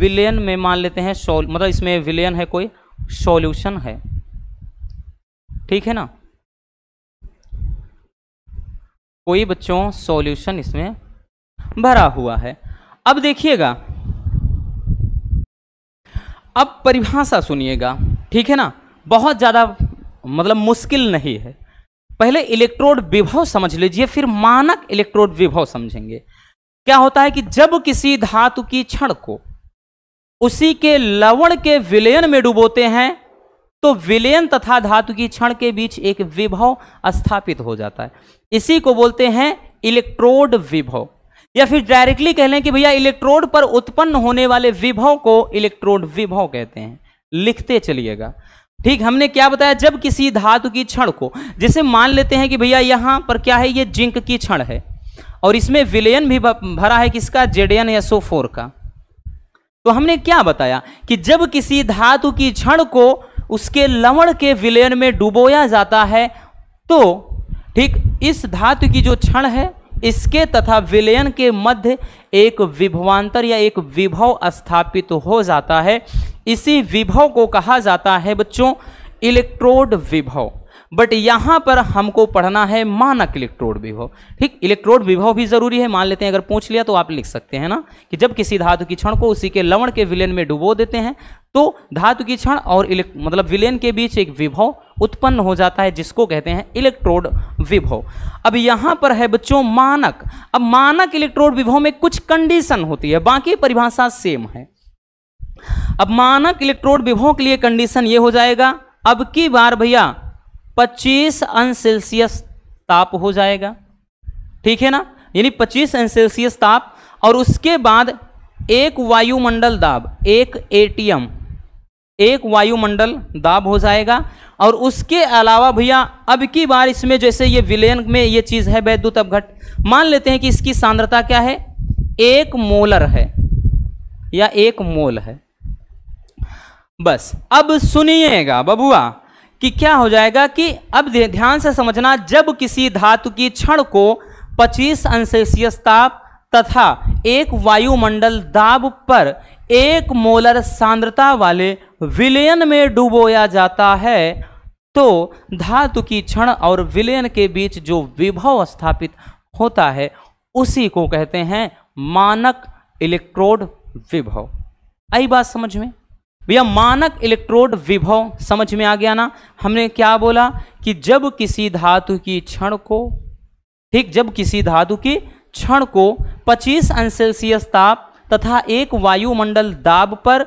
विलयन में मान लेते हैं सोल मतलब इसमें विलयन है कोई सॉल्यूशन है ठीक है ना कोई बच्चों सॉल्यूशन इसमें भरा हुआ है अब देखिएगा अब परिभाषा सुनिएगा ठीक है ना बहुत ज़्यादा मतलब मुश्किल नहीं है पहले इलेक्ट्रोड विभव समझ लीजिए फिर मानक इलेक्ट्रोड विभव समझेंगे क्या होता है कि जब किसी धातु की क्षण को उसी के लवण के विलयन में डुबोते हैं तो विलयन तथा धातु की क्षण के बीच एक विभव स्थापित हो जाता है इसी को बोलते हैं इलेक्ट्रोड विभव या फिर डायरेक्टली कह लें कि भैया इलेक्ट्रोड पर उत्पन्न होने वाले विभव को इलेक्ट्रोड विभव कहते हैं लिखते चलिएगा ठीक हमने क्या बताया जब किसी धातु की क्षण को जिसे मान लेते हैं कि भैया यहां पर क्या है ये जिंक की क्षण है और इसमें विलयन भी भरा है किसका जेडियन सो फोर का तो हमने क्या बताया कि जब किसी धातु की क्षण को उसके लवण के विलयन में डुबोया जाता है तो ठीक इस धातु की जो क्षण है इसके तथा विलयन के मध्य एक विभवांतर या एक विभव स्थापित तो हो जाता है इसी विभव को कहा जाता है बच्चों इलेक्ट्रोड विभव बट यहाँ पर हमको पढ़ना है मानक इलेक्ट्रोड विभव ठीक इलेक्ट्रोड विभव भी जरूरी है मान लेते हैं अगर पूछ लिया तो आप लिख सकते हैं ना कि जब किसी धातु की क्षण को उसी के लवण के विलेन में डुबो देते हैं तो धातु की क्षण और मतलब विलेन के बीच एक विभव उत्पन्न हो जाता है जिसको कहते हैं इलेक्ट्रोड विभव अब यहाँ पर है बच्चों मानक अब मानक इलेक्ट्रोड विभव में कुछ कंडीशन होती है बाकी परिभाषा सेम है अब मानक इलेक्ट्रोड विभव के लिए कंडीशन ये हो जाएगा अब की बार भैया 25 अंश सेल्सियस ताप हो जाएगा ठीक है ना यानी 25 अंश सेल्सियस ताप और उसके बाद एक वायुमंडल दाब एक एटीएम एक वायुमंडल दाब हो जाएगा और उसके अलावा भैया अब की बार इसमें जैसे ये विलयन में ये चीज़ है वैद्युत अवघट मान लेते हैं कि इसकी सांद्रता क्या है एक मोलर है या एक मोल है बस अब सुनिएगा बबुआ कि क्या हो जाएगा कि अब ध्यान से समझना जब किसी धातु की क्षण को 25 अंश सेल्सियस ताप तथा एक वायुमंडल दाब पर एक मोलर सांद्रता वाले विलयन में डुबोया जाता है तो धातु की क्षण और विलयन के बीच जो विभव स्थापित होता है उसी को कहते हैं मानक इलेक्ट्रोड विभव आई बात समझ में भैया मानक इलेक्ट्रोड विभव समझ में आ गया ना हमने क्या बोला कि जब किसी धातु की क्षण को ठीक जब किसी धातु की क्षण को 25 अंश सेल्सियस ताप तथा एक वायुमंडल दाब पर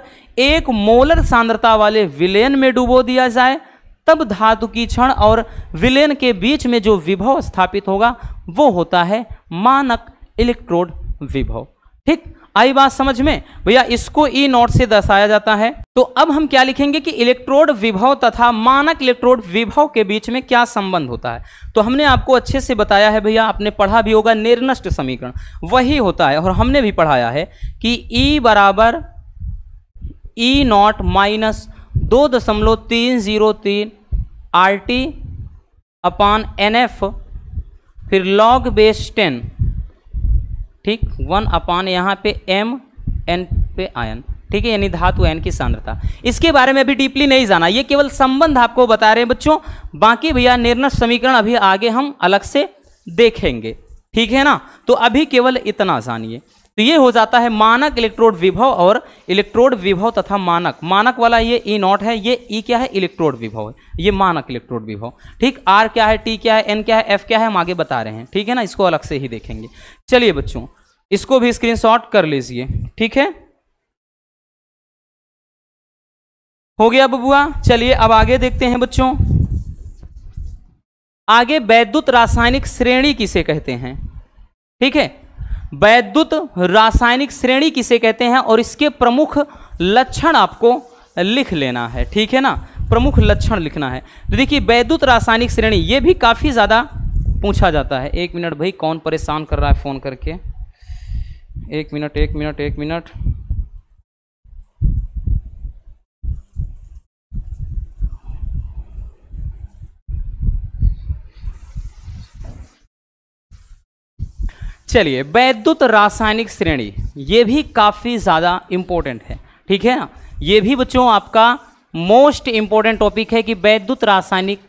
एक मोलर सांद्रता वाले विलेन में डुबो दिया जाए तब धातु की क्षण और विलेन के बीच में जो विभव स्थापित होगा वो होता है मानक इलेक्ट्रोड विभव ठीक आई बात समझ में भैया इसको ई e नोट से दर्शाया जाता है तो अब हम क्या लिखेंगे कि इलेक्ट्रोड विभव तथा मानक इलेक्ट्रोड विभव के बीच में क्या संबंध होता है तो हमने आपको अच्छे से बताया है भैया आपने पढ़ा भी होगा निर्नष्ट समीकरण वही होता है और हमने भी पढ़ाया है कि ई e बराबर ई नॉट माइनस दो दशमलव तीन जीरो तीन R T upon N F फिर लॉग बेस टेन ठीक वन अपान यहाँ पे एम एन पे आयन ठीक है यानी धातु एन की सांद्रता इसके बारे में अभी डीपली नहीं जाना ये केवल संबंध आपको बता रहे हैं बच्चों बाकी भैया निर्णय समीकरण अभी आगे हम अलग से देखेंगे ठीक है ना तो अभी केवल इतना जानिए तो ये हो जाता है मानक इलेक्ट्रोड विभव और इलेक्ट्रोड विभव तथा मानक मानक वाला ये ई e नॉट है ये ई e क्या है इलेक्ट्रोड विभव है ये मानक इलेक्ट्रोड विभव ठीक आर क्या है टी क्या है एन क्या है एफ क्या है हम आगे बता रहे हैं ठीक है ना इसको अलग से ही देखेंगे चलिए बच्चों इसको भी स्क्रीन कर लीजिए ठीक है हो गया बबुआ चलिए अब आगे देखते हैं बच्चों आगे वैद्युत रासायनिक श्रेणी किसे कहते हैं ठीक है वैद्युत रासायनिक श्रेणी किसे कहते हैं और इसके प्रमुख लक्षण आपको लिख लेना है ठीक है ना प्रमुख लक्षण लिखना है तो देखिए वैद्युत रासायनिक श्रेणी ये भी काफ़ी ज़्यादा पूछा जाता है एक मिनट भाई कौन परेशान कर रहा है फ़ोन करके एक मिनट एक मिनट एक मिनट चलिए वैद्युत रासायनिक श्रेणी ये भी काफ़ी ज़्यादा इम्पोर्टेंट है ठीक है ना ये भी बच्चों आपका मोस्ट इम्पोर्टेंट टॉपिक है कि वैद्युत रासायनिक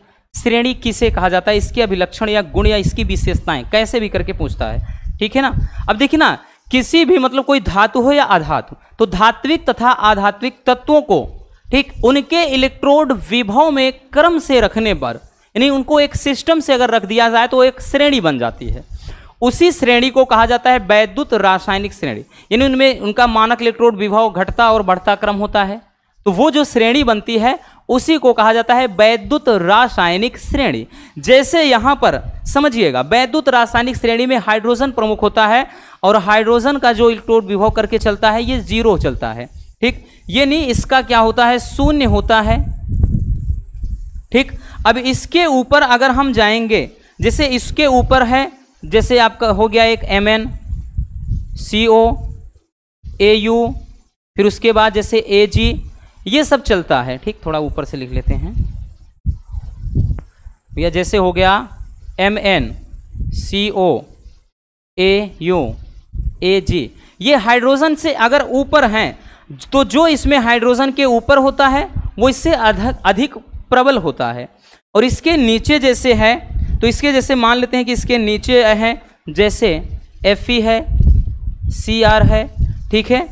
श्रेणी किसे कहा जाता है इसके अभिलक्षण या गुण या इसकी विशेषताएं कैसे भी करके पूछता है ठीक है ना अब देखिए ना किसी भी मतलब कोई धातु हो या अधातु तो धात्विक तथा आधात्विक तत्वों को ठीक उनके इलेक्ट्रोड विभव में क्रम से रखने पर यानी उनको एक सिस्टम से अगर रख दिया जाए तो एक श्रेणी बन जाती है उसी श्रेणी को कहा जाता है वैद्युत रासायनिक श्रेणी यानी उनमें उनका मानक इलेक्ट्रोड विभाव घटता और बढ़ता क्रम होता है तो वो जो श्रेणी बनती है उसी को कहा जाता है वैद्युत रासायनिक श्रेणी जैसे यहां पर समझिएगा वैद्युत रासायनिक श्रेणी में हाइड्रोजन प्रमुख होता है और हाइड्रोजन का जो इलेक्ट्रोड विभव करके चलता है ये जीरो चलता है ठीक ये नहीं इसका क्या होता है शून्य होता है ठीक अब इसके ऊपर अगर हम जाएंगे जैसे इसके ऊपर है जैसे आपका हो गया एक M N C O A U फिर उसके बाद जैसे ए जी ये सब चलता है ठीक थोड़ा ऊपर से लिख लेते हैं भैया जैसे हो गया M N C O A U A G ये हाइड्रोजन से अगर ऊपर हैं तो जो इसमें हाइड्रोजन के ऊपर होता है वो इससे अधिक अधिक प्रबल होता है और इसके नीचे जैसे है तो इसके जैसे मान लेते हैं कि इसके नीचे हैं जैसे एफ ई e है सी आर है ठीक है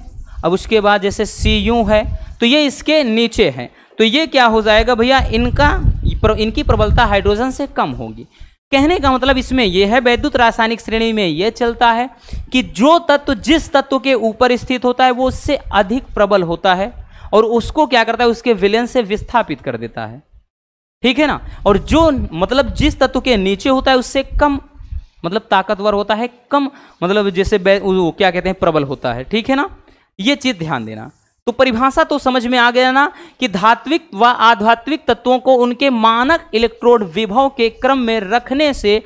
अब उसके बाद जैसे सी यू है तो ये इसके नीचे हैं तो ये क्या हो जाएगा भैया इनका इनकी प्रबलता हाइड्रोजन से कम होगी कहने का मतलब इसमें यह है वैद्युत रासायनिक श्रेणी में यह चलता है कि जो तत्व जिस तत्व के ऊपर स्थित होता है वो उससे अधिक प्रबल होता है और उसको क्या करता है उसके विलयन से विस्थापित कर देता है ठीक है ना और जो मतलब जिस तत्व के नीचे होता है उससे कम मतलब ताकतवर होता है कम मतलब जैसे वो क्या कहते हैं प्रबल होता है ठीक है ना ये चीज़ ध्यान देना तो परिभाषा तो समझ में आ गया ना कि धात्विक व आध्यात्मिक तत्वों को उनके मानक इलेक्ट्रोड विभव के क्रम में रखने से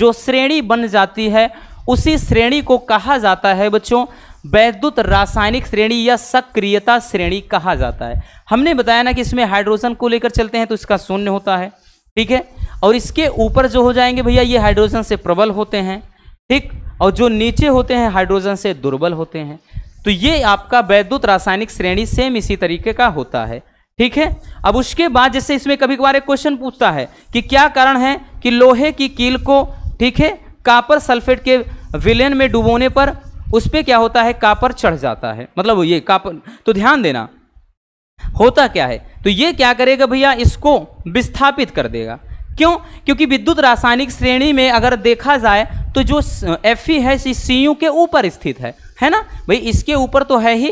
जो श्रेणी बन जाती है उसी श्रेणी को कहा जाता है बच्चों वैद्युत रासायनिक श्रेणी या सक्रियता श्रेणी कहा जाता है हमने बताया ना कि इसमें हाइड्रोजन को लेकर चलते हैं तो इसका शून्य होता है ठीक है और इसके ऊपर जो हो जाएंगे भैया ये हाइड्रोजन से प्रबल होते हैं ठीक और जो नीचे होते हैं हाइड्रोजन से दुर्बल होते हैं तो ये आपका वैद्युत रासायनिक श्रेणी सेम इसी तरीके का होता है ठीक है अब उसके बाद जैसे इसमें कभी कभार एक क्वेश्चन पूछता है कि क्या कारण है कि लोहे की कील को ठीक है कापर सल्फेट के विलेन में डुबोने पर उस पर क्या होता है कापर चढ़ जाता है मतलब ये कापर तो ध्यान देना होता क्या है तो ये क्या करेगा भैया इसको विस्थापित कर देगा क्यों क्योंकि विद्युत रासायनिक श्रेणी में अगर देखा जाए तो जो एफ है सी के ऊपर स्थित है है ना भाई इसके ऊपर तो है ही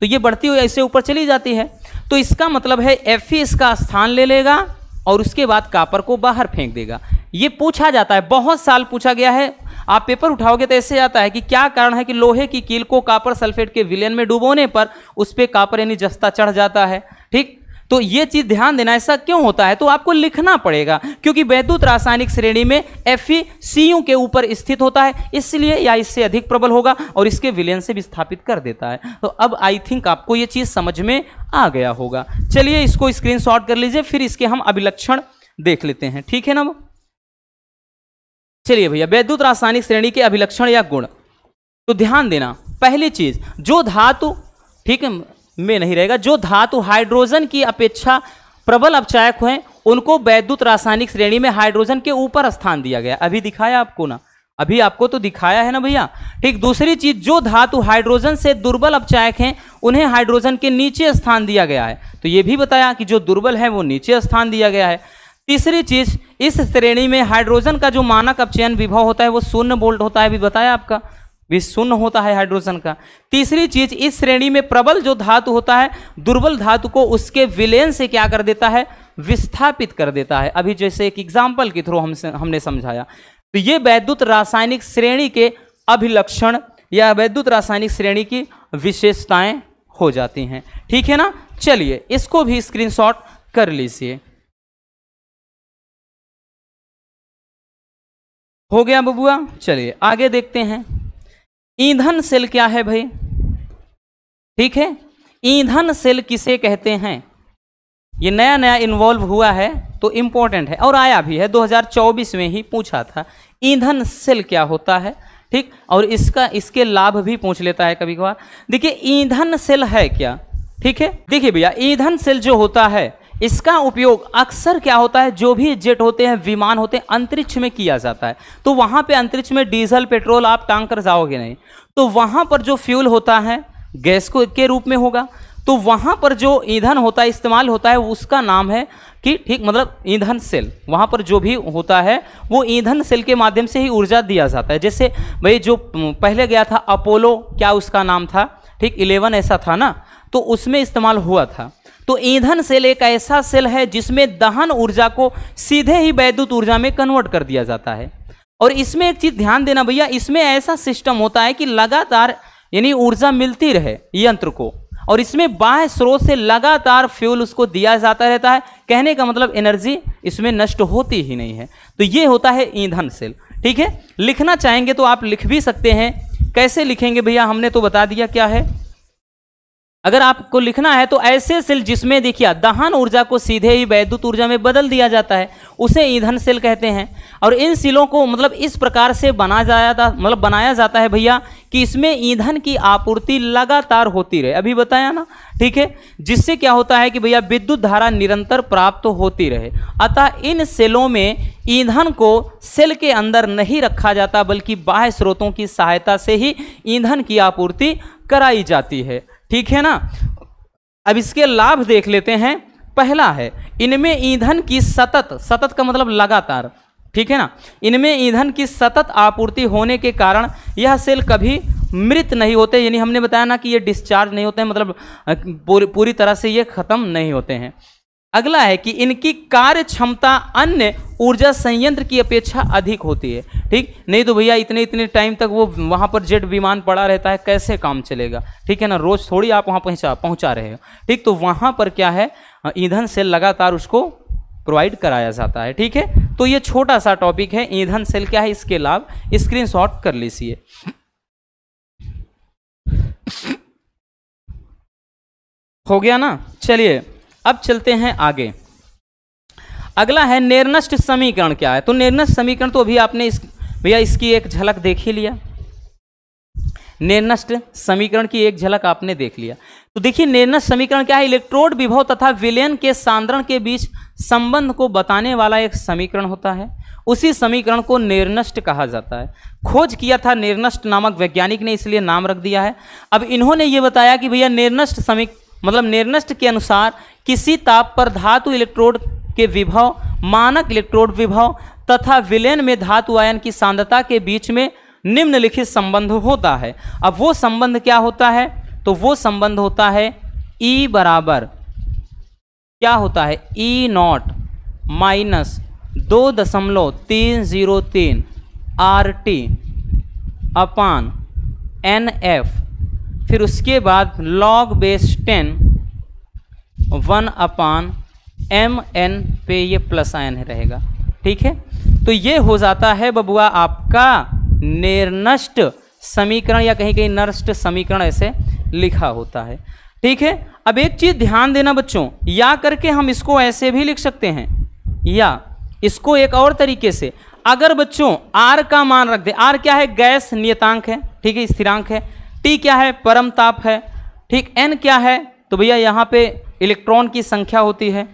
तो ये बढ़ती हुई इससे ऊपर चली जाती है तो इसका मतलब है एफ इसका स्थान ले लेगा और उसके बाद कापर को बाहर फेंक देगा ये पूछा जाता है बहुत साल पूछा गया है आप पेपर उठाओगे तो ऐसे आता है कि क्या कारण है कि लोहे की कील को कापर सल्फेट के विलयन में डूबोने पर उस पर कापर यानी जस्ता चढ़ जाता है ठीक तो ये चीज़ ध्यान देना ऐसा क्यों होता है तो आपको लिखना पड़ेगा क्योंकि वैद्युत रासायनिक श्रेणी में एफ के ऊपर स्थित होता है इसलिए या इससे अधिक प्रबल होगा और इसके विलयन से विस्थापित कर देता है तो अब आई थिंक आपको ये चीज़ समझ में आ गया होगा चलिए इसको स्क्रीनशॉट कर लीजिए फिर इसके हम अभिलक्षण देख लेते हैं ठीक है ना चलिए भैया वैद्युत रासायनिक श्रेणी के अभिलक्षण या गुण तो ध्यान देना पहली चीज जो धातु ठीक है में नहीं रहेगा जो धातु हाइड्रोजन की अपेक्षा प्रबल अपचायक हैं उनको वैद्युत रासायनिक श्रेणी में हाइड्रोजन के ऊपर स्थान दिया गया अभी दिखाया आपको ना अभी आपको तो दिखाया है ना भैया ठीक दूसरी चीज जो धातु हाइड्रोजन से दुर्बल अपचायक हैं उन्हें हाइड्रोजन के नीचे स्थान दिया गया है तो ये भी बताया कि जो दुर्बल है वो नीचे स्थान दिया गया है तीसरी चीज इस श्रेणी में हाइड्रोजन का जो मानक अपचयन विभव होता है वो शून्य बोल्ट होता है अभी बताया आपका भी शून्य होता है हाइड्रोजन का तीसरी चीज इस श्रेणी में प्रबल जो धातु होता है दुर्बल धातु को उसके विलयन से क्या कर देता है विस्थापित कर देता है अभी जैसे एक एग्जाम्पल के थ्रू हमसे हमने समझाया तो ये वैद्युत रासायनिक श्रेणी के अभिलक्षण या वैद्युत रासायनिक श्रेणी की विशेषताएं हो जाती हैं ठीक है ना चलिए इसको भी स्क्रीनशॉट कर लीजिए हो गया बबुआ चलिए आगे देखते हैं ईंधन सेल क्या है भाई ठीक है ईंधन सेल किसे कहते हैं ये नया नया इन्वॉल्व हुआ है तो इम्पोर्टेंट है और आया भी है 2024 में ही पूछा था ईंधन सेल क्या होता है ठीक और इसका इसके लाभ भी पूछ लेता है कभी कभार देखिए ईंधन सेल है क्या ठीक है देखिए भैया ईंधन सेल जो होता है इसका उपयोग अक्सर क्या होता है जो भी जेट होते हैं विमान होते हैं अंतरिक्ष में किया जाता है तो वहाँ पे अंतरिक्ष में डीजल पेट्रोल आप टांग कर जाओगे नहीं तो वहाँ पर जो फ्यूल होता है गैस को के रूप में होगा तो वहाँ पर जो ईंधन होता है इस्तेमाल होता है उसका नाम है कि ठीक मतलब ईंधन सेल वहाँ पर जो भी होता है वो ईंधन सेल के माध्यम से ही ऊर्जा दिया जाता है जैसे भाई जो पहले गया था अपोलो क्या उसका नाम था ठीक इलेवन ऐसा था ना तो उसमें इस्तेमाल हुआ था तो ईंधन सेल एक ऐसा सेल है जिसमें दहन ऊर्जा को सीधे ही वैद्युत ऊर्जा में कन्वर्ट कर दिया जाता है और इसमें एक चीज़ ध्यान देना भैया इसमें ऐसा सिस्टम होता है कि लगातार यानी ऊर्जा मिलती रहे यंत्र को और इसमें बाह्य स्रोत से लगातार फ्यूल उसको दिया जाता रहता है कहने का मतलब एनर्जी इसमें नष्ट होती ही नहीं है तो ये होता है ईंधन सेल ठीक है लिखना चाहेंगे तो आप लिख भी सकते हैं कैसे लिखेंगे भैया हमने तो बता दिया क्या है अगर आपको लिखना है तो ऐसे सेल जिसमें देखिए दहन ऊर्जा को सीधे ही वैद्युत ऊर्जा में बदल दिया जाता है उसे ईंधन सेल कहते हैं और इन सेलों को मतलब इस प्रकार से बना जाया मतलब बनाया जाता है भैया कि इसमें ईंधन की आपूर्ति लगातार होती रहे अभी बताया ना ठीक है जिससे क्या होता है कि भैया विद्युत धारा निरंतर प्राप्त होती रहे अतः इन सेलों में ईंधन को सेल के अंदर नहीं रखा जाता बल्कि बाह्य स्रोतों की सहायता से ही ईंधन की आपूर्ति कराई जाती है ठीक है ना अब इसके लाभ देख लेते हैं पहला है इनमें ईंधन की सतत सतत का मतलब लगातार ठीक है ना इनमें ईंधन की सतत आपूर्ति होने के कारण यह सेल कभी मृत नहीं होते यानी हमने बताया ना कि ये डिस्चार्ज नहीं होते हैं मतलब पूरी पूरी तरह से ये ख़त्म नहीं होते हैं अगला है कि इनकी कार्य क्षमता अन्य ऊर्जा संयंत्र की अपेक्षा अधिक होती है ठीक नहीं तो भैया इतने इतने टाइम तक वो वहाँ पर जेट विमान पड़ा रहता है कैसे काम चलेगा ठीक है ना रोज़ थोड़ी आप वहाँ पहुँचा पहुँचा रहे हो ठीक तो वहाँ पर क्या है ईंधन सेल लगातार उसको प्रोवाइड कराया जाता है ठीक है तो ये छोटा सा टॉपिक है ईंधन सेल क्या है इसके लाभ शॉट कर लीजिए हो गया ना चलिए अब चलते हैं आगे अगला है निर्नष्ट समीकरण क्या है तो निर्नष्ट समीकरण तो अभी आपने इस भैया इसकी एक झलक देख ही लिया निर्नष्ट समीकरण की एक झलक आपने देख लिया तो देखिए निर्नष्ट समीकरण क्या है इलेक्ट्रोड विभव तथा विलयन के सांद्रण के बीच संबंध को बताने वाला एक समीकरण होता है उसी समीकरण को निर्नष्ट कहा जाता है खोज किया था निर्नष्ट नामक वैज्ञानिक ने इसलिए नाम रख दिया है अब इन्होंने ये बताया कि भैया निर्नष्ट समीकरण मतलब निर्नष्ट के अनुसार किसी ताप पर धातु इलेक्ट्रोड के विभव मानक इलेक्ट्रोड विभव तथा विलेन में धातु आयन की सांद्रता के बीच में निम्नलिखित संबंध होता है अब वो संबंध क्या होता है तो वो संबंध होता है ई e बराबर क्या होता है ई नॉट माइनस दो दशमलव तीन जीरो तीन R T upon N F फिर उसके बाद log base ten one upon M N पे ये प्लस आयन रहेगा ठीक है तो ये हो जाता है बबुआ आपका निर्नष्ट समीकरण या कहीं कहीं नष्ट समीकरण ऐसे लिखा होता है ठीक है अब एक चीज़ ध्यान देना बच्चों या करके हम इसको ऐसे भी लिख सकते हैं या इसको एक और तरीके से अगर बच्चों आर का मान रख दे आर क्या है गैस नियतांक है ठीक है स्थिरांक है टी क्या है परम ताप है ठीक एन क्या है तो भैया यहाँ पे इलेक्ट्रॉन की संख्या होती है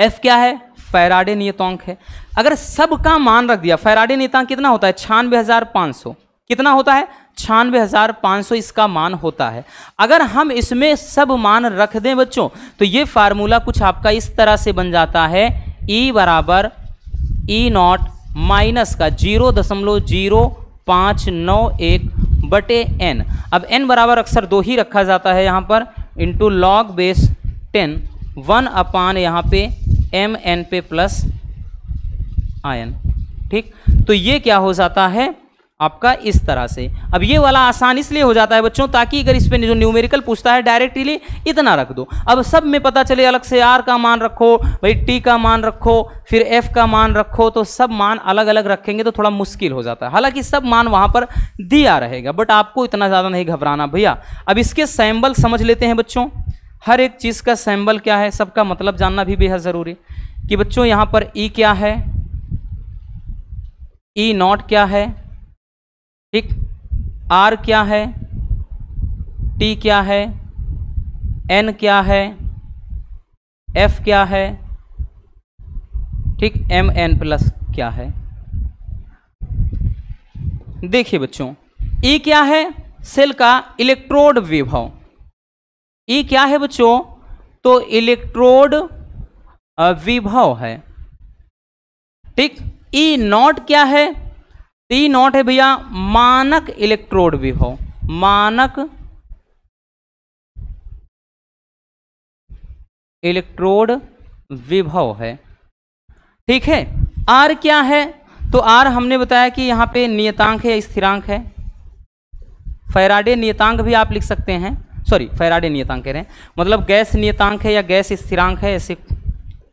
एफ क्या है फैराडे नियतांक है अगर सब का मान रख दिया फैराडे नियतांक कितना होता है छानबे हज़ार पाँच सौ कितना होता है छानवे हज़ार पाँच सौ इसका मान होता है अगर हम इसमें सब मान रख दें बच्चों तो ये फार्मूला कुछ आपका इस तरह से बन जाता है ई e बराबर ई e नॉट माइनस का जीरो दशमलव जीरो पाँच नौ एक बटे एन अब एन बराबर अक्सर दो ही रखा जाता है यहाँ पर into log base ten one upon यहाँ पे एम एन पे प्लस आयन ठीक तो ये क्या हो जाता है आपका इस तरह से अब ये वाला आसान इसलिए हो जाता है बच्चों ताकि अगर इस पर जो न्यूमेरिकल पूछता है डायरेक्टली इतना रख दो अब सब में पता चले अलग से आर का मान रखो भाई टी का मान रखो फिर एफ का मान रखो तो सब मान अलग अलग रखेंगे तो थोड़ा मुश्किल हो जाता है हालांकि सब मान वहाँ पर दिया रहेगा बट आपको इतना ज़्यादा नहीं घबराना भैया अब इसके सैम्बल समझ लेते हैं बच्चों हर एक चीज़ का सैम्बल क्या है सबका मतलब जानना भी बेहद ज़रूरी कि बच्चों यहाँ पर ई e क्या है ई e नॉट क्या है ठीक आर क्या है टी क्या है एन क्या है एफ क्या है ठीक एम एन प्लस क्या है देखिए बच्चों ई क्या है सेल का इलेक्ट्रोड विभव ई क्या है बच्चों तो इलेक्ट्रोड विभव है ठीक ई नॉट क्या है टी नॉट है भैया मानक इलेक्ट्रोड विभव मानक इलेक्ट्रोड विभव है ठीक है आर क्या है तो आर हमने बताया कि यहां पे नियतांक है या स्थिरांक है फैराडे नियतांक भी आप लिख सकते हैं सॉरी फैराडे नियतांक कह रहे हैं मतलब गैस नियतांक है या गैस स्थिरांक है ऐसे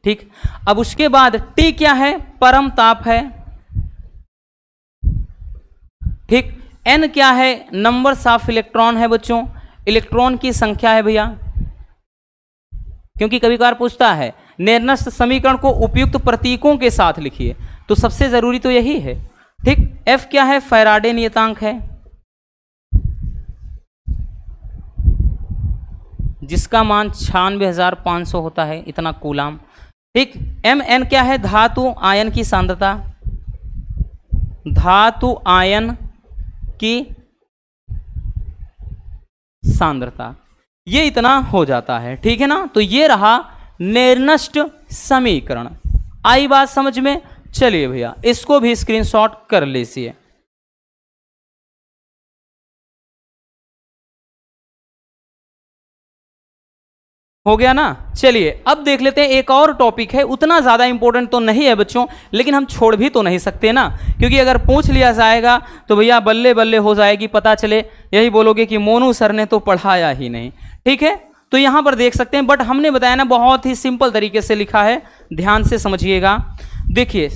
ठीक अब उसके बाद टी क्या है परम ताप है ठीक एन क्या है नंबर ऑफ इलेक्ट्रॉन है बच्चों इलेक्ट्रॉन की संख्या है भैया क्योंकि कभी कभार पूछता है निर्नष्ट समीकरण को उपयुक्त प्रतीकों के साथ लिखिए तो सबसे जरूरी तो यही है ठीक एफ क्या है फैराडे नियतांक है जिसका मान छियानवे हजार पाँच सौ होता है इतना कूलाम ठीक एम एन क्या है धातु आयन की सांद्रता धातु आयन की सांद्रता ये इतना हो जाता है ठीक है ना तो ये रहा निर्नष्ट समीकरण आई बात समझ में चलिए भैया इसको भी स्क्रीनशॉट कर लीजिए हो गया ना चलिए अब देख लेते हैं एक और टॉपिक है उतना ज़्यादा इंपॉर्टेंट तो नहीं है बच्चों लेकिन हम छोड़ भी तो नहीं सकते ना क्योंकि अगर पूछ लिया जाएगा तो भैया बल्ले बल्ले हो जाएगी पता चले यही बोलोगे कि मोनू सर ने तो पढ़ाया ही नहीं ठीक है तो यहाँ पर देख सकते हैं बट हमने बताया ना बहुत ही सिंपल तरीके से लिखा है ध्यान से समझिएगा देखिए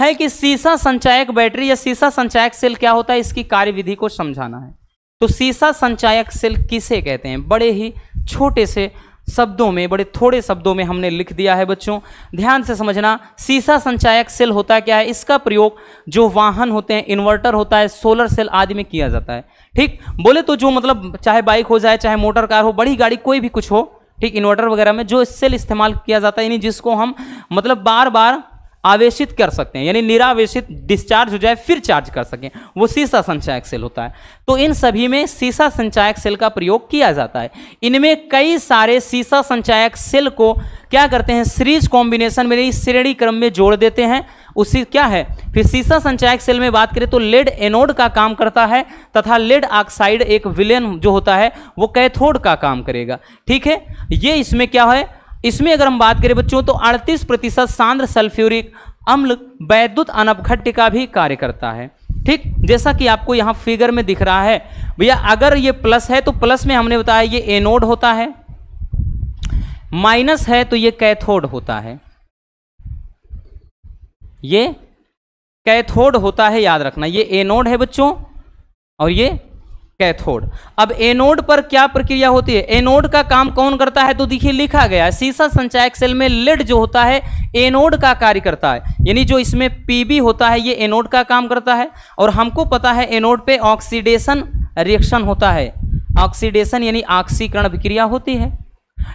है कि सीसा संचायक बैटरी या सीसा संचायक सेल क्या होता है इसकी कार्यविधि को समझाना है तो सीसा संचायक सेल किसे कहते हैं बड़े ही छोटे से शब्दों में बड़े थोड़े शब्दों में हमने लिख दिया है बच्चों ध्यान से समझना सीसा संचायक सेल होता क्या है इसका प्रयोग जो वाहन होते हैं इन्वर्टर होता है सोलर सेल आदि में किया जाता है ठीक बोले तो जो मतलब चाहे बाइक हो जाए चाहे मोटर कार हो बड़ी गाड़ी कोई भी कुछ हो ठीक इन्वर्टर वगैरह में जो सेल इस्तेमाल किया जाता है यानी जिसको हम मतलब बार बार आवेशित कर सकते हैं यानी निरावेशित डिस्चार्ज हो जाए फिर चार्ज कर सकें वो सीसा संचायक सेल होता है तो इन सभी में सीसा संचायक सेल का प्रयोग किया जाता है इनमें कई सारे सीसा संचायक सेल को क्या करते हैं सीरीज कॉम्बिनेशन में श्रेणी क्रम में जोड़ देते हैं उसी क्या है फिर सीसा संचायक सेल में बात करें तो लेड एनोड का काम करता है तथा लेड ऑक्साइड एक विलयन जो होता है वो कैथोड का काम करेगा ठीक है ये इसमें क्या है इसमें अगर हम बात करें बच्चों तो 38 प्रतिशत सांद्र सल्फ्यूरिक अम्ल वैद्युत अनपघट्य का भी कार्य करता है ठीक जैसा कि आपको यहाँ फिगर में दिख रहा है भैया अगर ये प्लस है तो प्लस में हमने बताया ये एनोड होता है माइनस है तो ये कैथोड होता है ये कैथोड होता है याद रखना ये एनोड है बच्चों और ये कैथोड अब एनोड पर क्या प्रक्रिया होती है एनोड का काम कौन करता है तो देखिए लिखा गया है सीसा संचायक सेल में लेड जो होता है एनोड का कार्य करता है यानी जो इसमें पीबी होता है ये एनोड का काम करता है और हमको पता है एनोड पे ऑक्सीडेशन रिएक्शन होता है ऑक्सीडेशन यानी ऑक्सीकरण प्रक्रिया होती है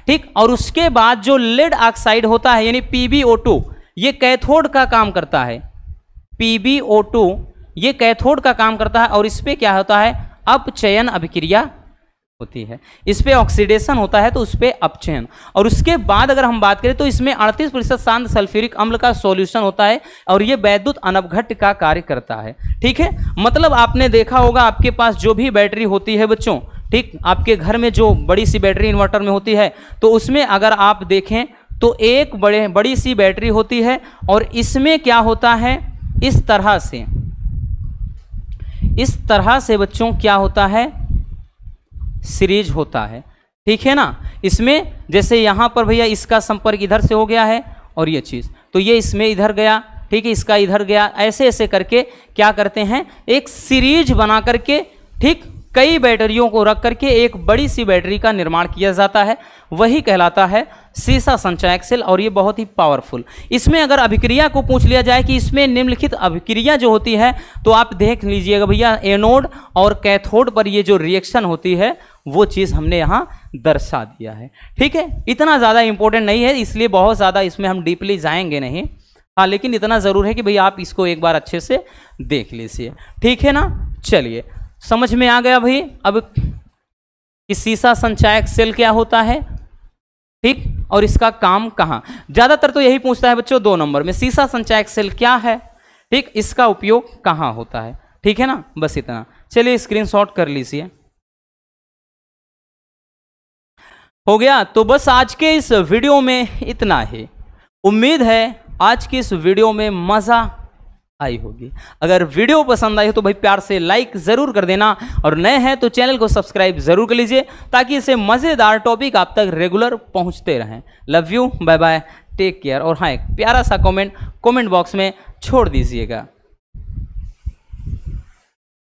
ठीक और उसके बाद जो लेड ऑक्साइड होता है यानी पीबीओ ये कैथोड का काम करता है पीबीओ ये कैथोड का काम करता है और इस पर क्या होता है अपचयन अभिक्रिया होती है इस पर ऑक्सीडेशन होता है तो उस पर अपचयन और उसके बाद अगर हम बात करें तो इसमें अड़तीस प्रतिशत शांत सल्फ्यूरिक अम्ल का सॉल्यूशन होता है और ये वैद्युत अनवघट का कार्य करता है ठीक है मतलब आपने देखा होगा आपके पास जो भी बैटरी होती है बच्चों ठीक आपके घर में जो बड़ी सी बैटरी इन्वर्टर में होती है तो उसमें अगर आप देखें तो एक बड़े बड़ी सी बैटरी होती है और इसमें क्या होता है इस तरह से इस तरह से बच्चों क्या होता है सीरीज होता है ठीक है ना इसमें जैसे यहाँ पर भैया इसका संपर्क इधर से हो गया है और ये चीज़ तो ये इसमें इधर गया ठीक है इसका इधर गया ऐसे ऐसे करके क्या करते हैं एक सीरीज बना करके ठीक कई बैटरियों को रख करके एक बड़ी सी बैटरी का निर्माण किया जाता है वही कहलाता है सीसा एक्सेल और ये बहुत ही पावरफुल इसमें अगर अभिक्रिया को पूछ लिया जाए कि इसमें निम्नलिखित अभिक्रिया जो होती है तो आप देख लीजिएगा भैया एनोड और कैथोड पर ये जो रिएक्शन होती है वो चीज़ हमने यहाँ दर्शा दिया है ठीक है इतना ज़्यादा इंपॉर्टेंट नहीं है इसलिए बहुत ज़्यादा इसमें हम डीपली जाएंगे नहीं हाँ लेकिन इतना ज़रूर है कि भैया आप इसको एक बार अच्छे से देख लीजिए ठीक है ना चलिए समझ में आ गया भाई अब कि सीसा संचायक सेल क्या होता है ठीक और इसका काम कहाँ ज़्यादातर तो यही पूछता है बच्चों दो नंबर में सीसा संचायक सेल क्या है ठीक इसका उपयोग कहाँ होता है ठीक है ना बस इतना चलिए शॉट कर लीजिए हो गया तो बस आज के इस वीडियो में इतना ही उम्मीद है आज की इस वीडियो में मज़ा आई होगी अगर वीडियो पसंद आई हो तो भाई प्यार से लाइक ज़रूर कर देना और नए हैं तो चैनल को सब्सक्राइब ज़रूर कर लीजिए ताकि इसे मज़ेदार टॉपिक आप तक रेगुलर पहुंचते रहें love you bye bye take care और हाँ एक प्यारा सा कमेंट कमेंट बॉक्स में छोड़ दीजिएगा